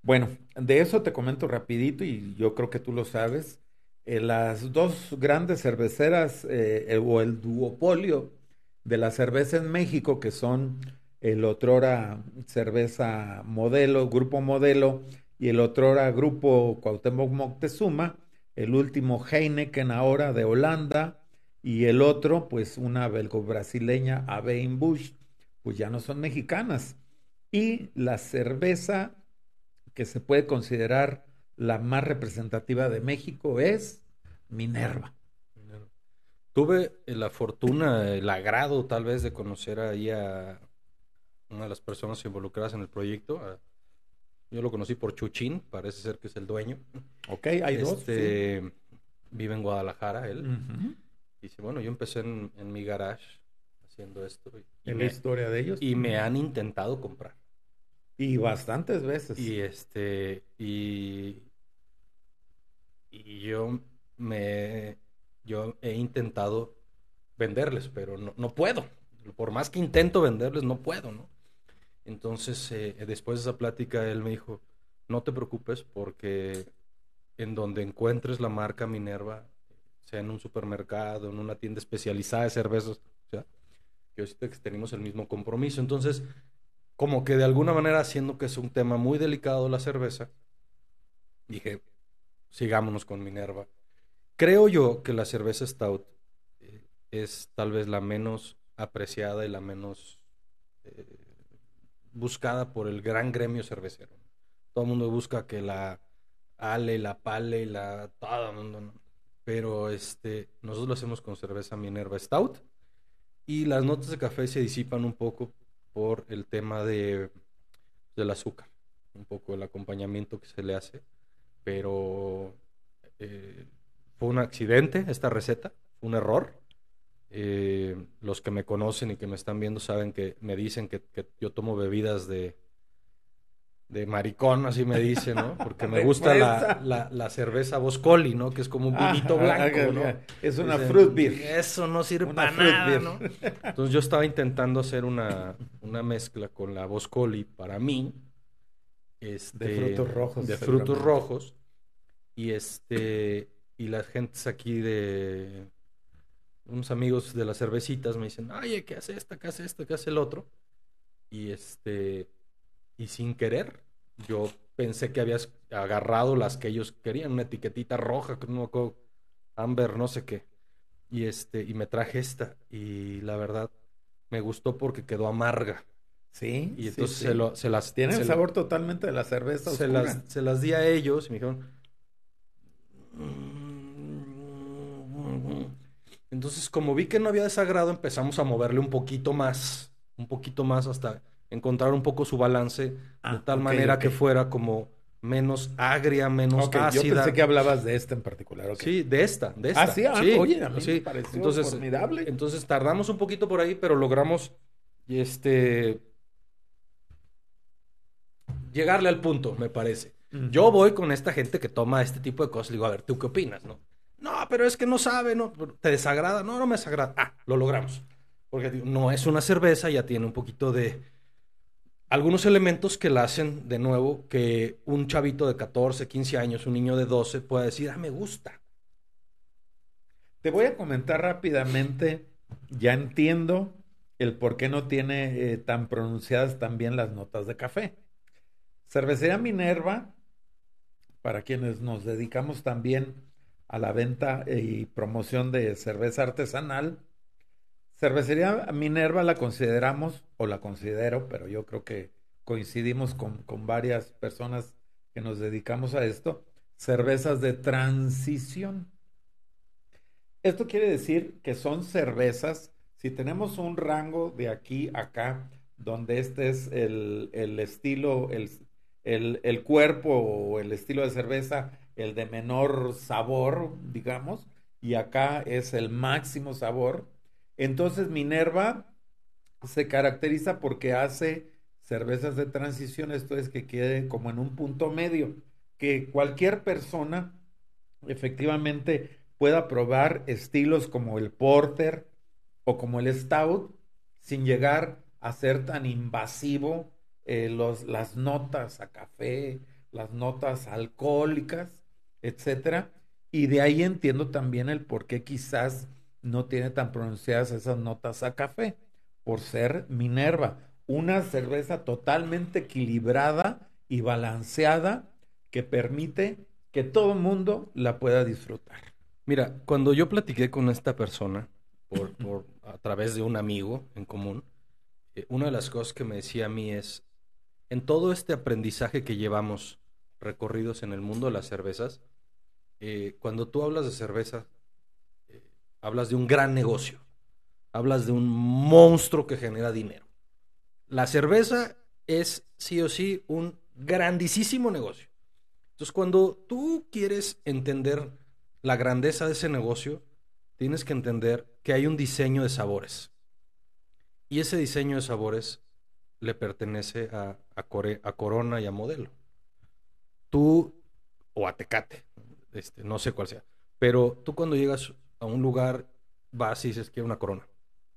S1: Bueno, de eso te comento rapidito y yo creo que tú lo sabes. Eh, las dos grandes cerveceras eh, eh, o el duopolio de la cerveza en México, que son el otrora cerveza modelo, grupo modelo y el otro era Grupo Cuauhtémoc Moctezuma, el último Heineken ahora de Holanda, y el otro, pues una belgo-brasileña, Abein Bush, pues ya no son mexicanas. Y la cerveza que se puede considerar la más representativa de México es Minerva. Tuve
S2: la fortuna, el agrado tal vez de conocer ahí a una de las personas involucradas en el proyecto, yo lo conocí por Chuchín, parece ser que es el dueño. Ok, hay dos. Este, vive en Guadalajara él. Y Dice, bueno, yo empecé en, mi garage haciendo esto. ¿En la historia de ellos? Y me han intentado comprar. Y bastantes veces. Y este, y, yo me, yo he intentado venderles, pero no, no puedo. Por más que intento venderles, no puedo, ¿no? Entonces, eh, después de esa plática, él me dijo, no te preocupes porque en donde encuentres la marca Minerva, sea en un supermercado, en una tienda especializada de cervezas, yo siento que tenemos el mismo compromiso. Entonces, como que de alguna manera, siendo que es un tema muy delicado la cerveza, dije, sigámonos con Minerva. Creo yo que la cerveza Stout eh, es tal vez la menos apreciada y la menos eh, buscada por el gran gremio cervecero. Todo el mundo busca que la Ale, la Pale, la... Todo el mundo, Pero este, nosotros lo hacemos con cerveza Minerva Stout. Y las notas de café se disipan un poco por el tema de, del azúcar. Un poco el acompañamiento que se le hace. Pero eh, fue un accidente esta receta. un error eh, los que me conocen y que me están viendo saben que me dicen que, yo tomo bebidas de, de maricón, así me dicen, ¿no? Porque me gusta la, cerveza Boscoli, ¿no? Que es como un ah, vinito blanco, ¿no? Es una fruit beer. Eso no sirve para nada, ¿no? Entonces yo estaba intentando hacer una, una mezcla con la Boscoli para mí. Este, de frutos rojos. De frutos rojos. Y este, y las gentes aquí de unos amigos de las cervecitas me dicen, ay, ¿qué hace esta? ¿Qué hace esta? ¿Qué hace el otro? Y este, y sin querer, yo pensé que habías agarrado las que ellos querían, una etiquetita roja, que no Amber, no sé qué. Y este, y me traje esta, y la verdad, me gustó porque quedó amarga. Sí. Y entonces Se, las. Tiene el sabor
S1: totalmente de la cerveza. Se las, se las di a ellos y me dijeron. Mm, mm, mm,
S2: entonces, como vi que no había desagrado, empezamos a moverle un poquito más, un poquito más hasta encontrar un poco su balance de ah, tal manera que fuera como menos agria, menos okay, Yo pensé que
S1: hablabas de esta en particular. Sí, de esta, de esta. Ah, sí, ah, oye, a mí me pareció entonces, formidable. Entonces
S2: tardamos un poquito por ahí, pero logramos este llegarle al punto, me parece. Yo voy con esta gente que toma este tipo de cosas, digo, a ver, ¿tú qué opinas, no? No, pero es que no sabe, no, te desagrada, no, no me desagrada. Ah, lo logramos. Porque no es una cerveza, ya tiene un poquito de algunos elementos que la hacen de nuevo que un chavito de 14, 15 años, un niño de 12 pueda
S1: decir, "Ah, me gusta." Te voy a comentar rápidamente, ya entiendo el por qué no tiene eh, tan pronunciadas también las notas de café. Cervecería Minerva, para quienes nos dedicamos también a la venta y promoción de cerveza artesanal. Cervecería Minerva la consideramos, o la considero, pero yo creo que coincidimos con, varias personas que nos dedicamos a esto, cervezas de transición. Esto quiere decir que son cervezas, si tenemos un rango de aquí acá, donde este es el, estilo, el cuerpo o el estilo de cerveza el de menor sabor, digamos, y acá es el máximo sabor. Entonces Minerva se caracteriza porque hace cervezas de transición, esto es que quede como en un punto medio, que cualquier persona efectivamente pueda probar estilos como el porter o como el stout sin llegar a ser tan invasivo eh, las notas a café, las notas alcohólicas, etcétera. Y de ahí entiendo también el por qué quizás no tiene tan pronunciadas esas notas a café, por ser Minerva, una cerveza totalmente equilibrada y balanceada que permite que todo el mundo la pueda disfrutar. Mira, cuando yo platiqué con esta persona por,
S2: a través de un amigo en común, eh, una de las cosas que me decía a mí es, en todo este aprendizaje que llevamos recorridos en el mundo de las cervezas, eh, cuando tú hablas de cerveza, eh, hablas de un gran negocio, hablas de un monstruo que genera dinero. La cerveza es sí o sí un grandísimo negocio. Entonces, cuando tú quieres entender la grandeza de ese negocio, tienes que entender que hay un diseño de sabores. Y ese diseño de sabores le pertenece a, a Corona y a Modelo. Tú, o a Tecate, este, no sé cuál sea. Pero tú cuando llegas a un lugar, vas y dices, quiero una corona,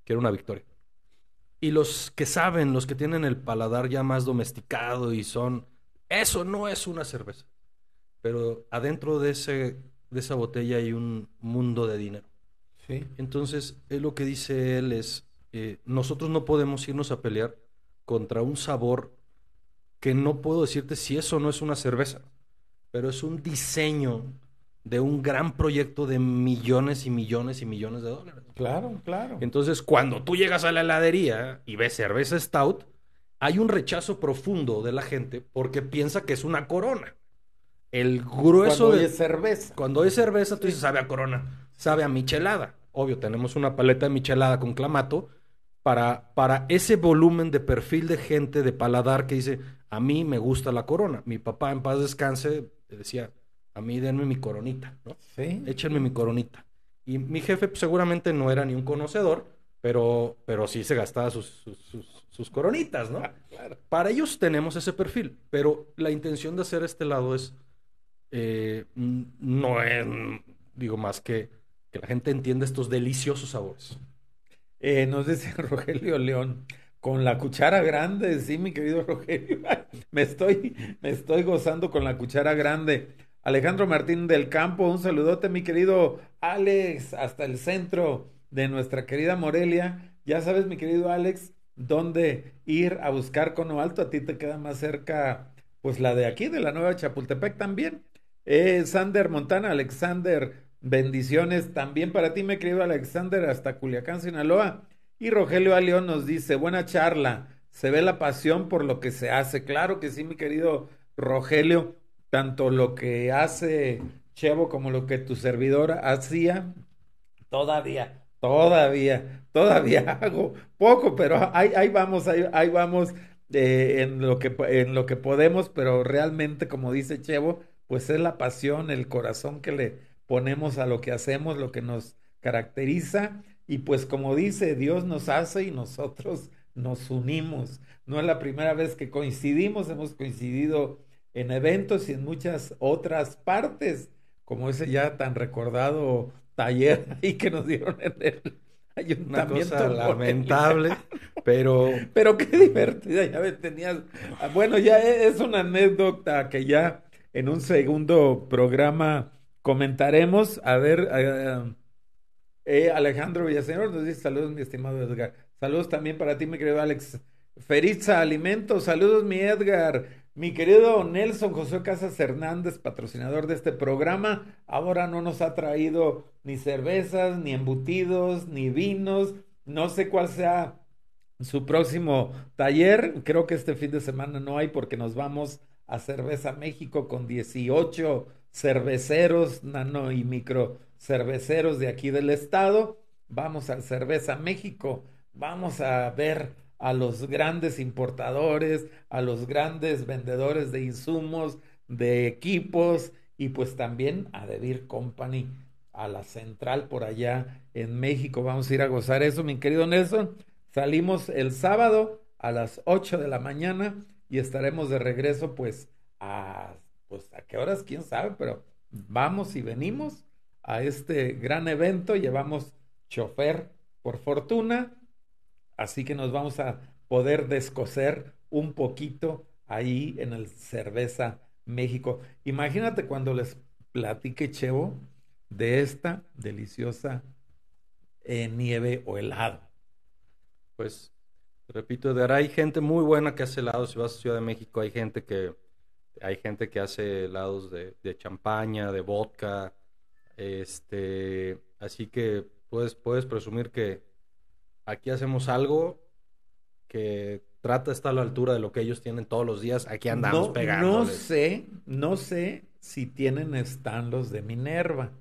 S2: quiero una victoria. Y los que saben, los que tienen el paladar ya más domesticado y son, eso no es una cerveza. Pero adentro de, ese, de esa botella hay un mundo de dinero. Entonces, es lo que dice él es, eh, nosotros no podemos irnos a pelear contra un sabor que no puedo decirte si eso no es una cerveza, pero es un diseño de un gran proyecto de millones y millones y millones de dólares. Claro, claro. Entonces, cuando tú llegas a la heladería y ves cerveza stout, hay un rechazo profundo de la gente porque piensa que es una corona. El grueso cuando de
S1: cerveza.
S2: Cuando es cerveza, tú dices, sabe a corona, sabe a michelada. Obvio, tenemos una paleta de michelada con clamato para, para ese volumen de perfil de gente de paladar que dice, a mí me gusta la corona. Mi papá, en paz descanse, decía, a mí denme mi coronita, ¿no? Sí. Échenme mi coronita. Y mi jefe pues, seguramente no era ni un conocedor, pero, pero sí se gastaba sus, coronitas, ¿no? claro. Para ellos tenemos ese perfil, pero la intención de hacer este lado es, eh, no
S1: es, digo, más que que la gente entienda estos deliciosos sabores. Eh, nos dice Rogelio León, con la cuchara grande, sí, mi querido Rogelio, me estoy, me estoy gozando con la cuchara grande. Alejandro Martín del Campo, un saludote, mi querido Alex, hasta el centro de nuestra querida Morelia. Ya sabes, mi querido Alex, dónde ir a buscar cono alto. A ti te queda más cerca, pues la de aquí, de la nueva Chapultepec también. Eh, Sander Montana, Alexander, bendiciones también para ti, mi querido Alexander, hasta Culiacán, Sinaloa. Y Rogelio Alión nos dice, buena charla, se ve la pasión por lo que se hace. Claro que sí, mi querido Rogelio tanto lo que hace Chevo como lo que tu servidora hacía, todavía, todavía, todavía hago poco, pero ahí, vamos, ahí, vamos eh, en, lo que, en lo que podemos, pero realmente, como dice Chevo, pues es la pasión, el corazón que le ponemos a lo que hacemos, lo que nos caracteriza, y pues como dice, Dios nos hace y nosotros nos unimos. No es la primera vez que coincidimos, hemos coincidido en eventos y en muchas otras partes, como ese ya tan recordado taller ahí que nos dieron en el ayuntamiento. Una cosa lamentable, pero... Pero qué divertida, ya ves, tenías... Ah, bueno, ya e, es una anécdota que ya en un segundo programa comentaremos. A ver, eh, eh, eh, Alejandro Villaseñor nos dice saludos, mi estimado Edgar. Saludos también para ti, mi querido Alex. Feritza Alimentos, saludos, mi Edgar. Mi querido Nelson José Casas Hernández, patrocinador de este programa, ahora no nos ha traído ni cervezas, ni embutidos, ni vinos. No sé cuál sea su próximo taller. Creo que este fin de semana no hay porque nos vamos a Cerveza México con 18 cerveceros, nano y micro cerveceros de aquí del estado. Vamos a Cerveza México. Vamos a ver a los grandes importadores, a los grandes vendedores de insumos, de equipos y pues también a De Beer Company, a la central por allá en México. Vamos a ir a gozar eso, mi querido Nelson. Salimos el sábado a las 8 de la mañana y estaremos de regreso pues a pues a qué horas quién sabe, pero vamos y venimos a este gran evento, llevamos chofer por fortuna Así que nos vamos a poder descoser un poquito ahí en el Cerveza México. Imagínate cuando les platique, Chevo, de esta deliciosa eh, nieve o helado.
S2: Pues, repito, de ahora hay gente muy buena que hace helados. Si vas a Ciudad de México, hay gente que, hay gente que hace helados de, de champaña, de vodka. Este, así que puedes, puedes presumir que, Aquí hacemos algo que trata de estar a la altura de lo que ellos tienen todos los
S1: días. Aquí andamos pegando. No sé, no sé si tienen están los de Minerva,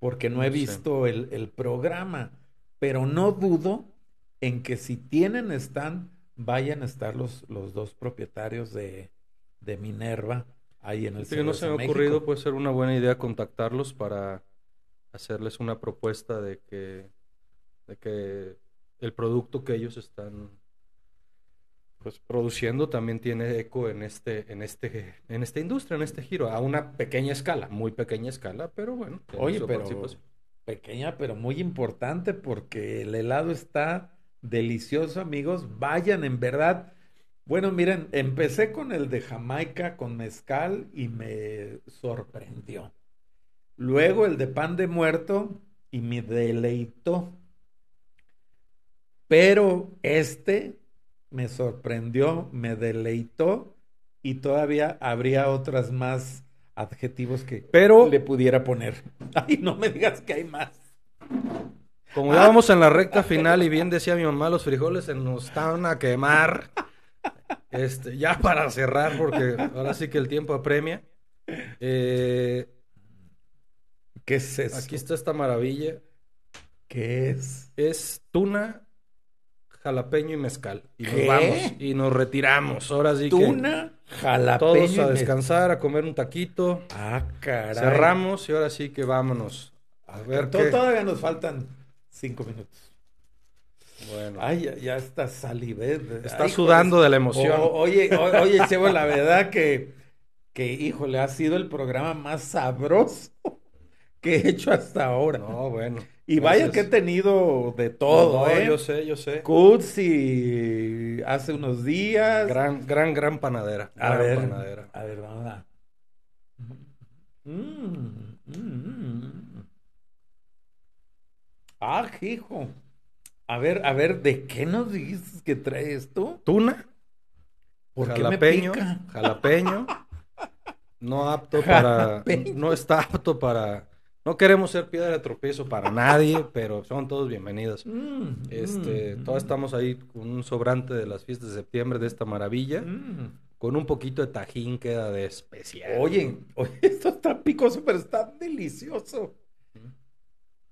S1: porque no, he visto el, programa, pero no dudo en que si tienen stand, vayan a estar los, los dos propietarios de, Minerva ahí en el Si no se me ha ocurrido, puede ser una buena idea contactarlos
S2: para hacerles una propuesta de que, de que el producto que ellos están pues produciendo también tiene eco en este en este en esta industria, en este giro a una pequeña escala, muy pequeña escala,
S1: pero bueno, oye, pero pequeña pero muy importante porque el helado está delicioso, amigos, vayan en verdad. Bueno, miren, empecé con el de Jamaica con mezcal y me sorprendió. Luego el de pan de muerto y me deleitó pero este me sorprendió, me deleitó y todavía habría otras más adjetivos que pero le pudiera poner. Ay, no me digas que hay más. Como estábamos ah. en la recta final
S2: y bien decía mi mamá, los frijoles se nos están a quemar. Este, ya para cerrar, porque ahora sí que el tiempo apremia. Eh, ¿Qué es eso? Aquí está esta maravilla. ¿Qué es? Es tuna jalapeño y mezcal. Y nos vamos. Y nos retiramos. Ahora sí Tuna, que. jalapeño. Todos a descansar, a comer un taquito. Ah, caray. Cerramos y ahora sí que vámonos. A ah, ver. Todavía nos
S1: faltan cinco minutos. Bueno. Ay, ya, está salivé. Está sudando de la emoción. oye, oye, Chevo, la verdad que, que, híjole, ha sido el programa más sabroso ¿Qué he hecho hasta ahora. No, bueno. Y vaya que he tenido de todo, no, ¿eh? Yo sé, yo sé. Cutsi hace unos días. Gran, gran, gran panadera. A ver, panadera. a ver, vamos a... ver.
S3: Mm, mm, mm,
S1: Ah, hijo. A ver, a ver, ¿de qué nos dices que trae esto? ¿Tuna?
S2: ¿Por jalapeño, qué me
S1: pica? jalapeño. no apto para. No está apto para
S2: no queremos ser piedra de tropiezo para nadie, pero son todos bienvenidos. Mm, mm, este, mm. todos estamos ahí con un sobrante de las fiestas de septiembre de esta maravilla. Con un poquito de tajín queda de especial. Oye, esto está
S1: picoso, pero está delicioso.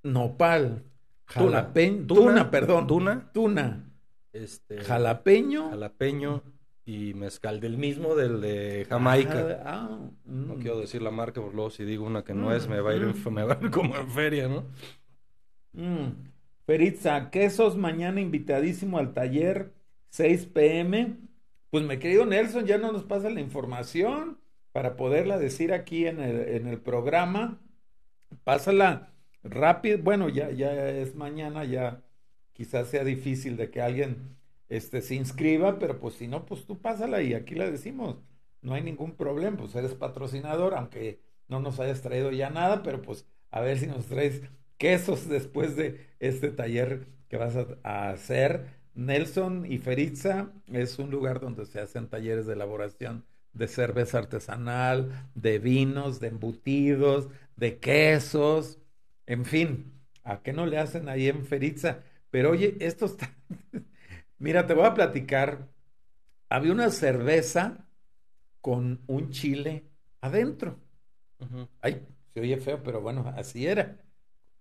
S1: Nopal. Jalapeño. Tuna, tuna, perdón. Tuna. Tuna. Este, jalapeño. Jalapeño y mezcal del
S2: mismo, del de Jamaica. Ah, ah, ah, mm. No quiero decir la marca, por luego si digo una que no mm, es, me va, a ir, mm.
S1: a como en feria, ¿no? Peritza quesos mañana invitadísimo al taller, 6 pm. Pues mi querido Nelson, ya no nos pasa la información para poderla decir aquí en el, en el programa. Pásala rápido, bueno, ya, ya es mañana, ya quizás sea difícil de que alguien este, se inscriba, pero pues si no, pues tú pásala y aquí la decimos. No hay ningún problema, pues eres patrocinador, aunque no nos hayas traído ya nada, pero pues a ver si nos traes quesos después de este taller que vas a, hacer. Nelson y Feritza es un lugar donde se hacen talleres de elaboración de cerveza artesanal, de vinos, de embutidos, de quesos, en fin, ¿a qué no le hacen ahí en Feritza? Pero oye, esto está... Mira, te voy a platicar. Había una cerveza con un chile adentro. Ay, se oye feo, pero bueno, así era.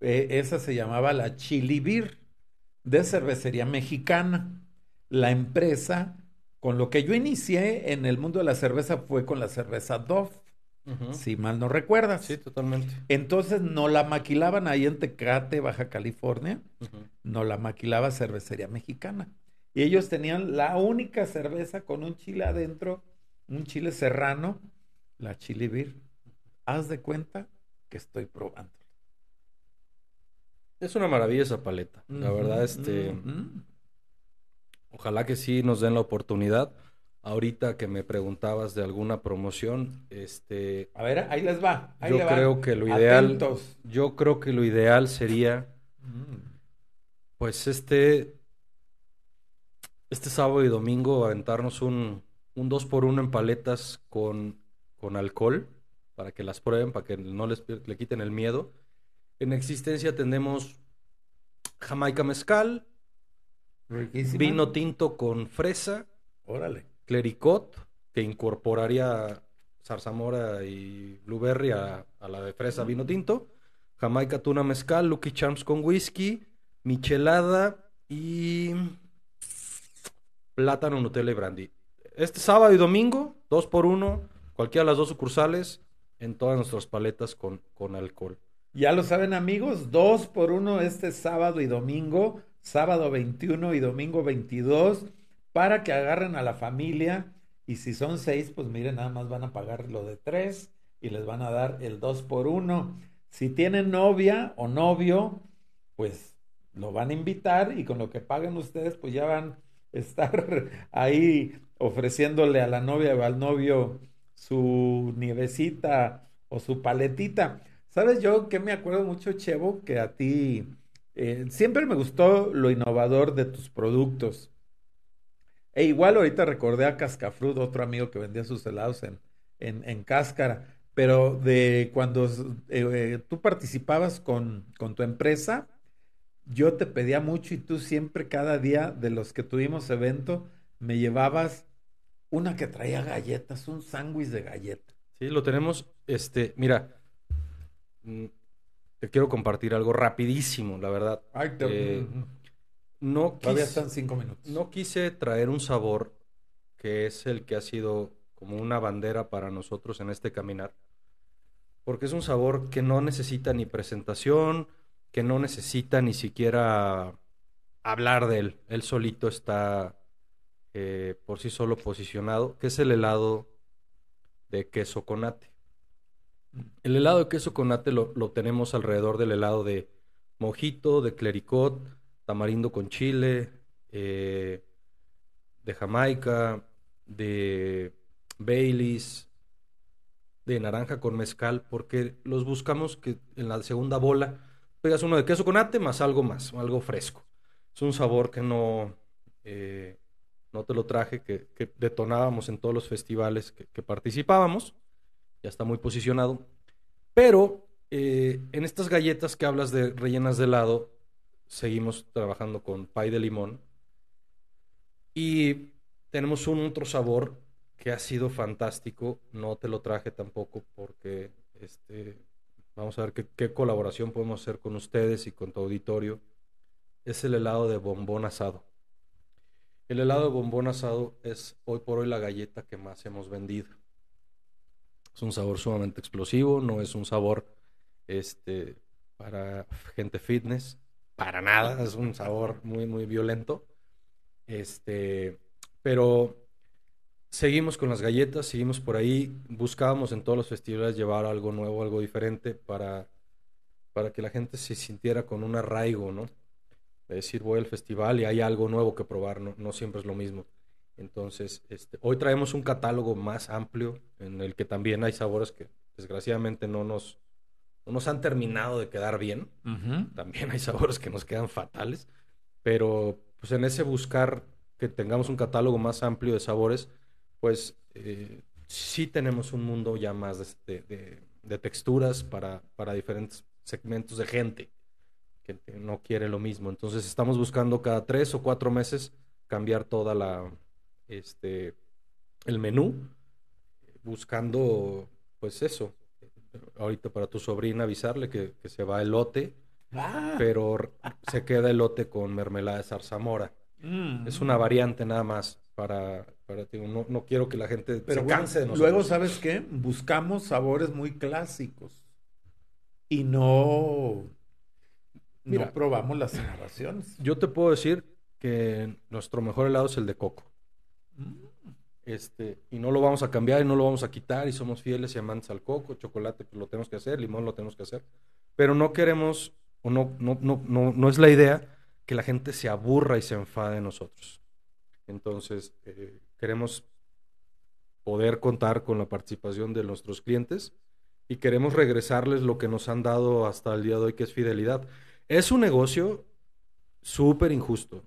S1: Eh, esa se llamaba la Chili Beer, de cervecería mexicana. La empresa con lo que yo inicié en el mundo de la cerveza fue con la cerveza Dove. Si mal no recuerdas. Sí, totalmente. Entonces no la maquilaban ahí en Tecate, Baja California. No la maquilaba cervecería mexicana. Y ellos tenían la única cerveza con un chile adentro, un chile serrano, la chile beer. Haz de cuenta que estoy probando. Es una maravilla esa paleta. La verdad, este.
S2: Ojalá que sí nos den la oportunidad. Ahorita que me preguntabas de alguna promoción, este.
S1: A ver, ahí les va. yo creo que
S2: lo ideal. Yo creo que lo ideal sería. Pues este este sábado y domingo aventarnos un, un 2x1 en paletas con, alcohol para que las prueben, para que no les le quiten el miedo. En existencia tenemos Jamaica Mezcal, vino tinto con fresa, Órale. clericot, que incorporaría zarzamora y blueberry a, la de fresa vino tinto, Jamaica Tuna Mezcal, Lucky Charms con whisky, michelada y plátano, Nutella y brandy. Este sábado y domingo, dos por uno, cualquiera de las dos sucursales, en todas nuestras paletas con, con alcohol.
S1: Ya lo saben amigos, dos por uno este sábado y domingo, sábado 21 y domingo 22, para que agarren a la familia y si son seis, pues miren, nada más van a pagar lo de tres y les van a dar el dos por uno. Si tienen novia o novio, pues lo van a invitar y con lo que paguen ustedes, pues ya van estar ahí ofreciéndole a la novia o al novio su nievecita o su paletita. ¿Sabes yo que me acuerdo mucho, Chevo? Que a ti eh, siempre me gustó lo innovador de tus productos. E igual ahorita recordé a Cascafrut, otro amigo que vendía sus helados en, en, cáscara, pero de cuando eh, eh, tú participabas con, con tu empresa yo te pedía mucho y tú siempre cada día de los que tuvimos evento me llevabas una que traía galletas, un sándwich de galleta. Sí, lo tenemos, este, mira, mm,
S2: te quiero compartir algo rapidísimo, la verdad. Eh,
S1: no Todavía están cinco minutos.
S2: No quise traer un sabor que es el que ha sido como una bandera para nosotros en este caminar, porque es un sabor que no necesita ni presentación, que no necesita ni siquiera hablar de él. Él solito está eh, por sí solo posicionado, que es el helado de queso con El helado de queso con lo, tenemos alrededor del helado de mojito, de clericot, tamarindo con chile, eh, de Jamaica, de Baileys, de naranja con mezcal, porque los buscamos que en la segunda bola pegas uno de queso con ate más algo más, algo fresco. Es un sabor que no, eh, no te lo traje, que, detonábamos en todos los festivales que, que participábamos. Ya está muy posicionado. Pero eh, en estas galletas que hablas de rellenas de helado, seguimos trabajando con pay de limón. Y tenemos un otro sabor que ha sido fantástico. No te lo traje tampoco porque este, Vamos a ver qué, colaboración podemos hacer con ustedes y con tu auditorio. Es el helado de bombón asado. El helado de bombón asado es hoy por hoy la galleta que más hemos vendido. Es un sabor sumamente explosivo, no es un sabor este, para gente fitness, para nada, es un sabor muy, muy violento. Este, pero Seguimos con las galletas, seguimos por ahí. Buscábamos en todos los festivales llevar algo nuevo, algo diferente para, para que la gente se sintiera con un arraigo, ¿no? De decir, voy al festival y hay algo nuevo que probar, no, no siempre es lo mismo. Entonces, este, hoy traemos un catálogo más amplio en el que también hay sabores que desgraciadamente no nos, no nos han terminado de quedar bien. También hay sabores que nos quedan fatales. Pero pues en ese buscar que tengamos un catálogo más amplio de sabores, pues eh, sí tenemos un mundo ya más de, texturas para, para, diferentes segmentos de gente que no quiere lo mismo. Entonces estamos buscando cada tres o cuatro meses cambiar toda la, este, el menú, buscando pues eso. Ahorita para tu sobrina avisarle que, se va el lote ah. pero se queda el lote con mermelada de zarzamora. Mm. Es una variante nada más para, ti. No, quiero que la gente Pero se canse de nosotros. Luego,
S1: ¿sabes qué? Buscamos sabores muy clásicos y no, probamos las innovaciones. Yo te puedo decir
S2: que nuestro mejor helado es el de coco. Mm. Este, y no lo vamos a cambiar y no lo vamos a quitar y somos fieles y amantes al coco, chocolate pues lo tenemos que hacer, limón lo tenemos que hacer, pero no queremos o no, no, no, no, no es la idea que la gente se aburra y se enfade de nosotros. Entonces, eh, queremos poder contar con la participación de nuestros clientes y queremos regresarles lo que nos han dado hasta el día de hoy, que es fidelidad. Es un negocio súper injusto.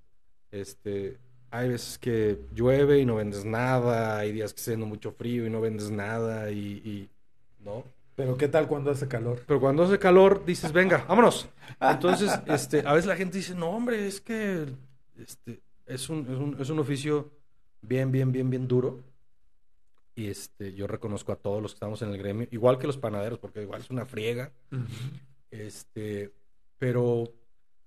S2: Este, hay veces que llueve y no vendes nada, hay días que está mucho frío y no vendes nada y, no.
S1: Pero qué tal cuando hace calor.
S2: Pero cuando hace calor dices, venga, vámonos. Entonces, este, a veces la gente dice, no, hombre, es que este, es un, oficio bien, bien, bien, bien duro. Y este, yo reconozco a todos los que estamos en el gremio, igual que los panaderos, porque igual es una friega. Este, pero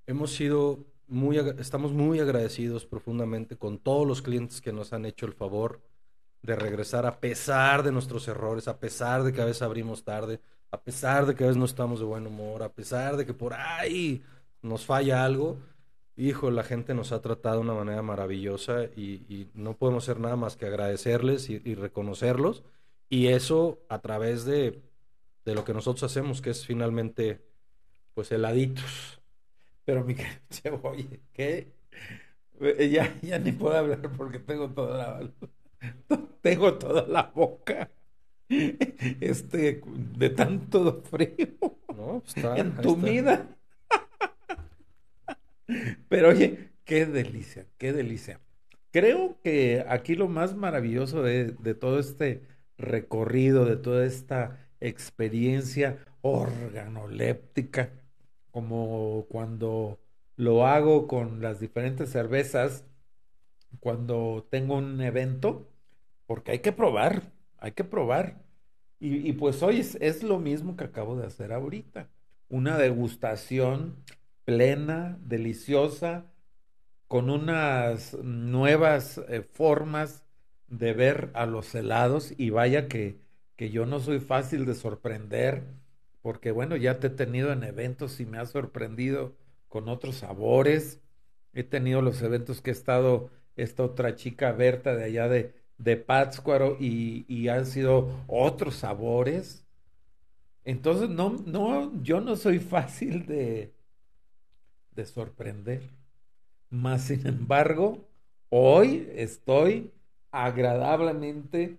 S2: hemos sido muy, estamos muy agradecidos profundamente con todos los clientes que nos han hecho el favor de regresar a pesar de nuestros errores, a pesar de que a veces abrimos tarde, a pesar de que a veces no estamos de buen humor, a pesar de que por ahí nos falla algo hijo, la gente nos ha tratado de una manera maravillosa y, no podemos hacer nada más que agradecerles y, reconocerlos. Y eso a través de, lo que nosotros hacemos, que es finalmente,
S1: pues, heladitos. Pero mi oye, ¿qué? Eh, ya, ni puedo hablar porque tengo toda la, tengo toda la boca este de tanto frío. No, pues, está, entumida. Pero oye, qué delicia, qué delicia. Creo que aquí lo más maravilloso de, todo este recorrido, de toda esta experiencia organoléptica, como cuando lo hago con las diferentes cervezas, cuando tengo un evento, porque hay que probar, hay que probar. Y, pues hoy es, lo mismo que acabo de hacer ahorita, una degustación plena, deliciosa, con unas nuevas eh, formas de ver a los helados y vaya que, que yo no soy fácil de sorprender, porque bueno, ya te he tenido en eventos y me has sorprendido con otros sabores. He tenido los eventos que he estado esta otra chica Berta de allá de, de Pátzcuaro y, y, han sido otros sabores. Entonces, no, no, yo no soy fácil de, de sorprender. más sin embargo, hoy estoy agradablemente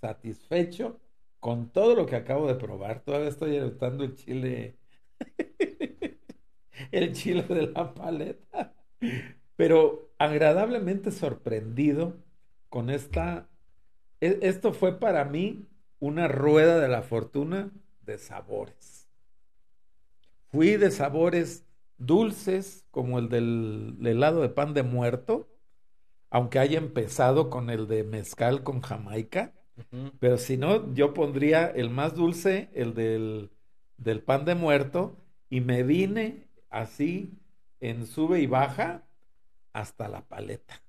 S1: satisfecho con todo lo que acabo de probar. Todavía estoy adoptando el chile, el chile de la paleta, pero agradablemente sorprendido con esta... E, esto fue para mí una rueda de la fortuna de sabores. Fui de sabores dulces como el del helado de pan de muerto, aunque haya empezado con el de mezcal con Jamaica, pero si no, yo pondría el más dulce, el del, del pan de muerto, y me vine así en sube y baja hasta la paleta.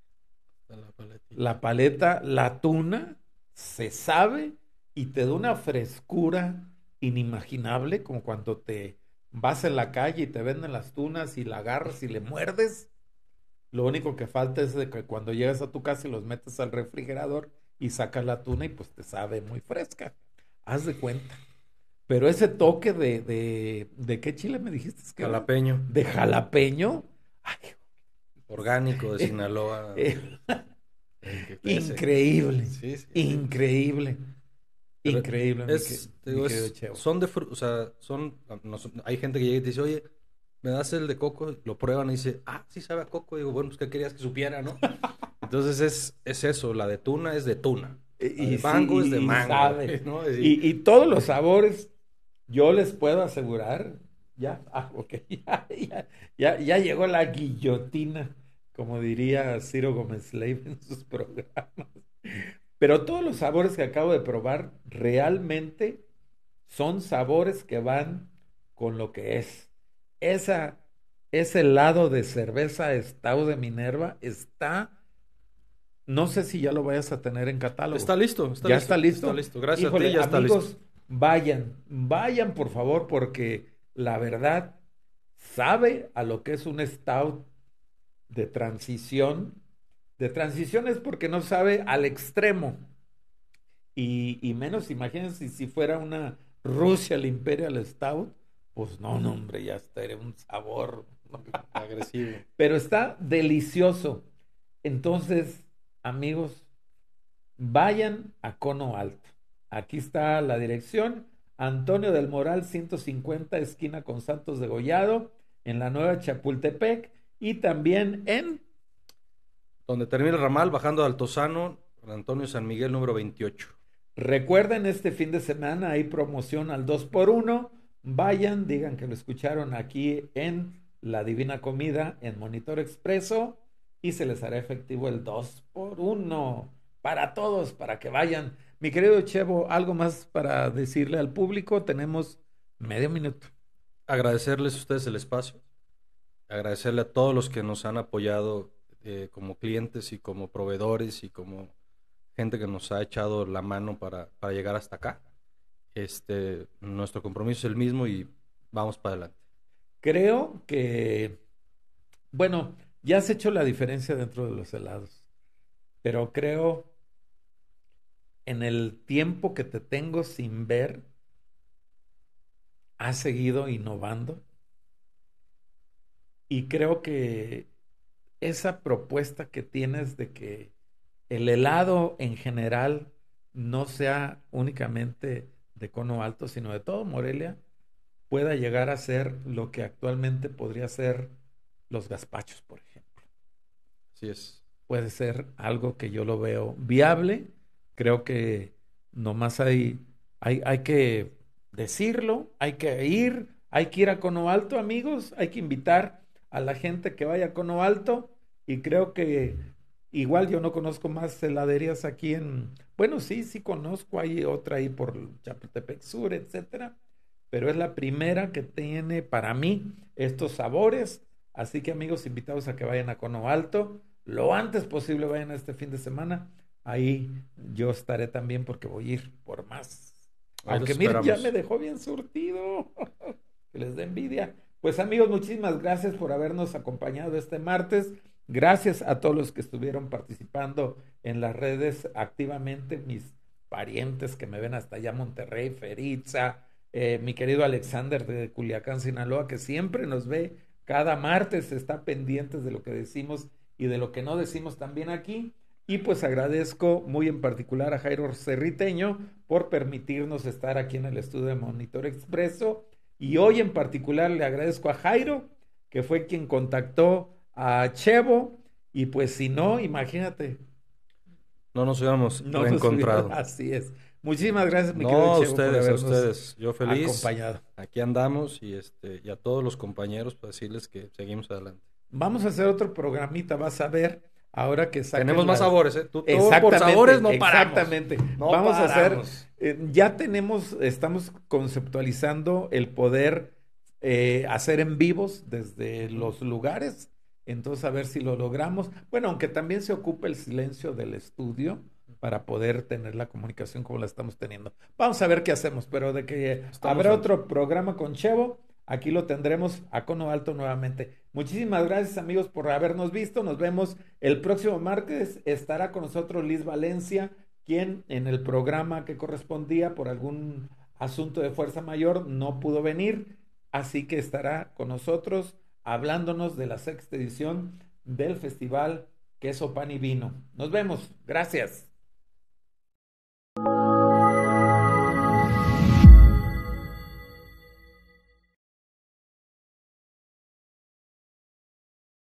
S1: la paleta, la tuna, se sabe y te da una frescura inimaginable como cuando te vas en la calle y te venden las tunas y la agarras y le muerdes, lo único que falta es de que cuando llegas a tu casa y los metes al refrigerador y sacas la tuna y pues te sabe muy fresca. Haz de cuenta. Pero ese toque de, de, de qué chile me
S2: dijiste? jalapeño. ¿De
S1: jalapeño? Orgánico de
S2: Sinaloa. Eh, increíble.
S1: Increíble. Increíble. Es,
S2: Son de o sea, son, hay gente que llega y te dice, oye, me das el de coco, lo prueban y dice, ah, sí sabe a coco. digo, bueno, pues qué querías que supiera, ¿no? Entonces es, es eso, la de tuna es de tuna. y, mango es de mango. ¿no? Y,
S1: y, todos los sabores, yo les puedo asegurar, ya, ah, ok, ya, ya, llegó la guillotina, como diría Ciro Gómez Leib en sus programas. Pero todos los sabores que acabo de probar realmente son sabores que van con lo que es. Esa, ese lado de cerveza Estado de Minerva está, no sé si ya lo vayas a tener en catálogo. Está listo, está ya está listo. listo, gracias a ti, ya está amigos, listo. Vayan, vayan por favor, porque la verdad sabe a lo que es un stout de transición de transición es porque no sabe al extremo. Y, y menos, imagínense si fuera una Rusia el Imperial Stout, pues no, no, hombre, ya estaría un sabor agresivo. Pero está delicioso. Entonces, amigos, vayan a Cono Alto. Aquí está la dirección. Antonio del Moral 150, esquina con Santos de Gollado, en la Nueva Chapultepec y también en donde termina el ramal, bajando al Altozano, Antonio San Miguel número 28. Recuerden, este fin de semana hay promoción al 2x1. Vayan, digan que lo escucharon aquí en La Divina Comida, en Monitor Expreso, y se les hará efectivo el 2x1 para todos, para que vayan. Mi querido Chevo, ¿algo más para decirle al público? Tenemos medio minuto.
S2: Agradecerles a ustedes el espacio, agradecerle a todos los que nos han apoyado eh, como clientes y como proveedores y como gente que nos ha echado la mano para, para llegar hasta acá. Este, nuestro compromiso es el mismo y vamos para adelante.
S1: Creo que, bueno, ya has hecho la diferencia dentro de los helados, pero creo en el tiempo que te tengo sin ver, has seguido innovando y creo que esa propuesta que tienes de que el helado en general no sea únicamente de cono alto, sino de todo Morelia, pueda llegar a ser lo que actualmente podría ser los gazpachos, por ejemplo. Así es. Puede ser algo que yo lo veo viable. Creo que nomás hay, hay, hay que decirlo, hay que ir, hay que ir a cono alto, amigos, hay que invitar a la gente que vaya a Cono Alto y creo que igual yo no conozco más heladerías aquí en, bueno, sí, sí conozco, hay otra ahí por Chapultepec Sur, etcétera, pero es la primera que tiene para mí estos sabores, así que amigos invitados a que vayan a Cono Alto, lo antes posible vayan a este fin de semana, ahí yo estaré también porque voy a ir por más. Aunque miren, ya me dejó bien surtido, que les dé envidia. Pues amigos, muchísimas gracias por habernos acompañado este martes. Gracias a todos los que estuvieron participando en las redes activamente, mis parientes que me ven hasta allá, Monterrey, Feritza, eh, mi querido Alexander de Culiacán, Sinaloa, que siempre nos ve cada martes, está pendiente de lo que decimos y de lo que no decimos también aquí. Y pues agradezco muy en particular a Jairo Cerriteño por permitirnos estar aquí en el estudio de Monitor Expreso y hoy en particular le agradezco a Jairo, que fue quien contactó a Chevo. Y pues si no, imagínate.
S2: No nos hubiéramos encontrado.
S1: así es. Muchísimas gracias, mi querido Chevo, ustedes, a ustedes. Yo feliz. Acompañado.
S2: Aquí andamos y, este, y a todos los compañeros para pues, decirles que seguimos adelante.
S1: Vamos a hacer otro programita, vas a ver. Ahora que Tenemos más sabores, ¿eh? Tú, por sabores no paramos. Exactamente. No Vamos a hacer eh, ya tenemos, estamos conceptualizando el poder eh, hacer en vivos desde los lugares. Entonces, a ver si lo logramos. Bueno, aunque también se ocupa el silencio del estudio para poder tener la comunicación como la estamos teniendo. Vamos a ver qué hacemos, pero de que habrá otro programa con Chevo, aquí lo tendremos a cono alto nuevamente. Muchísimas gracias amigos por habernos visto. Nos vemos el próximo martes. Estará con nosotros Liz Valencia quien en el programa que correspondía por algún asunto de fuerza mayor no pudo venir, así que estará con nosotros hablándonos de la sexta edición del festival Queso, Pan y Vino. Nos vemos, gracias.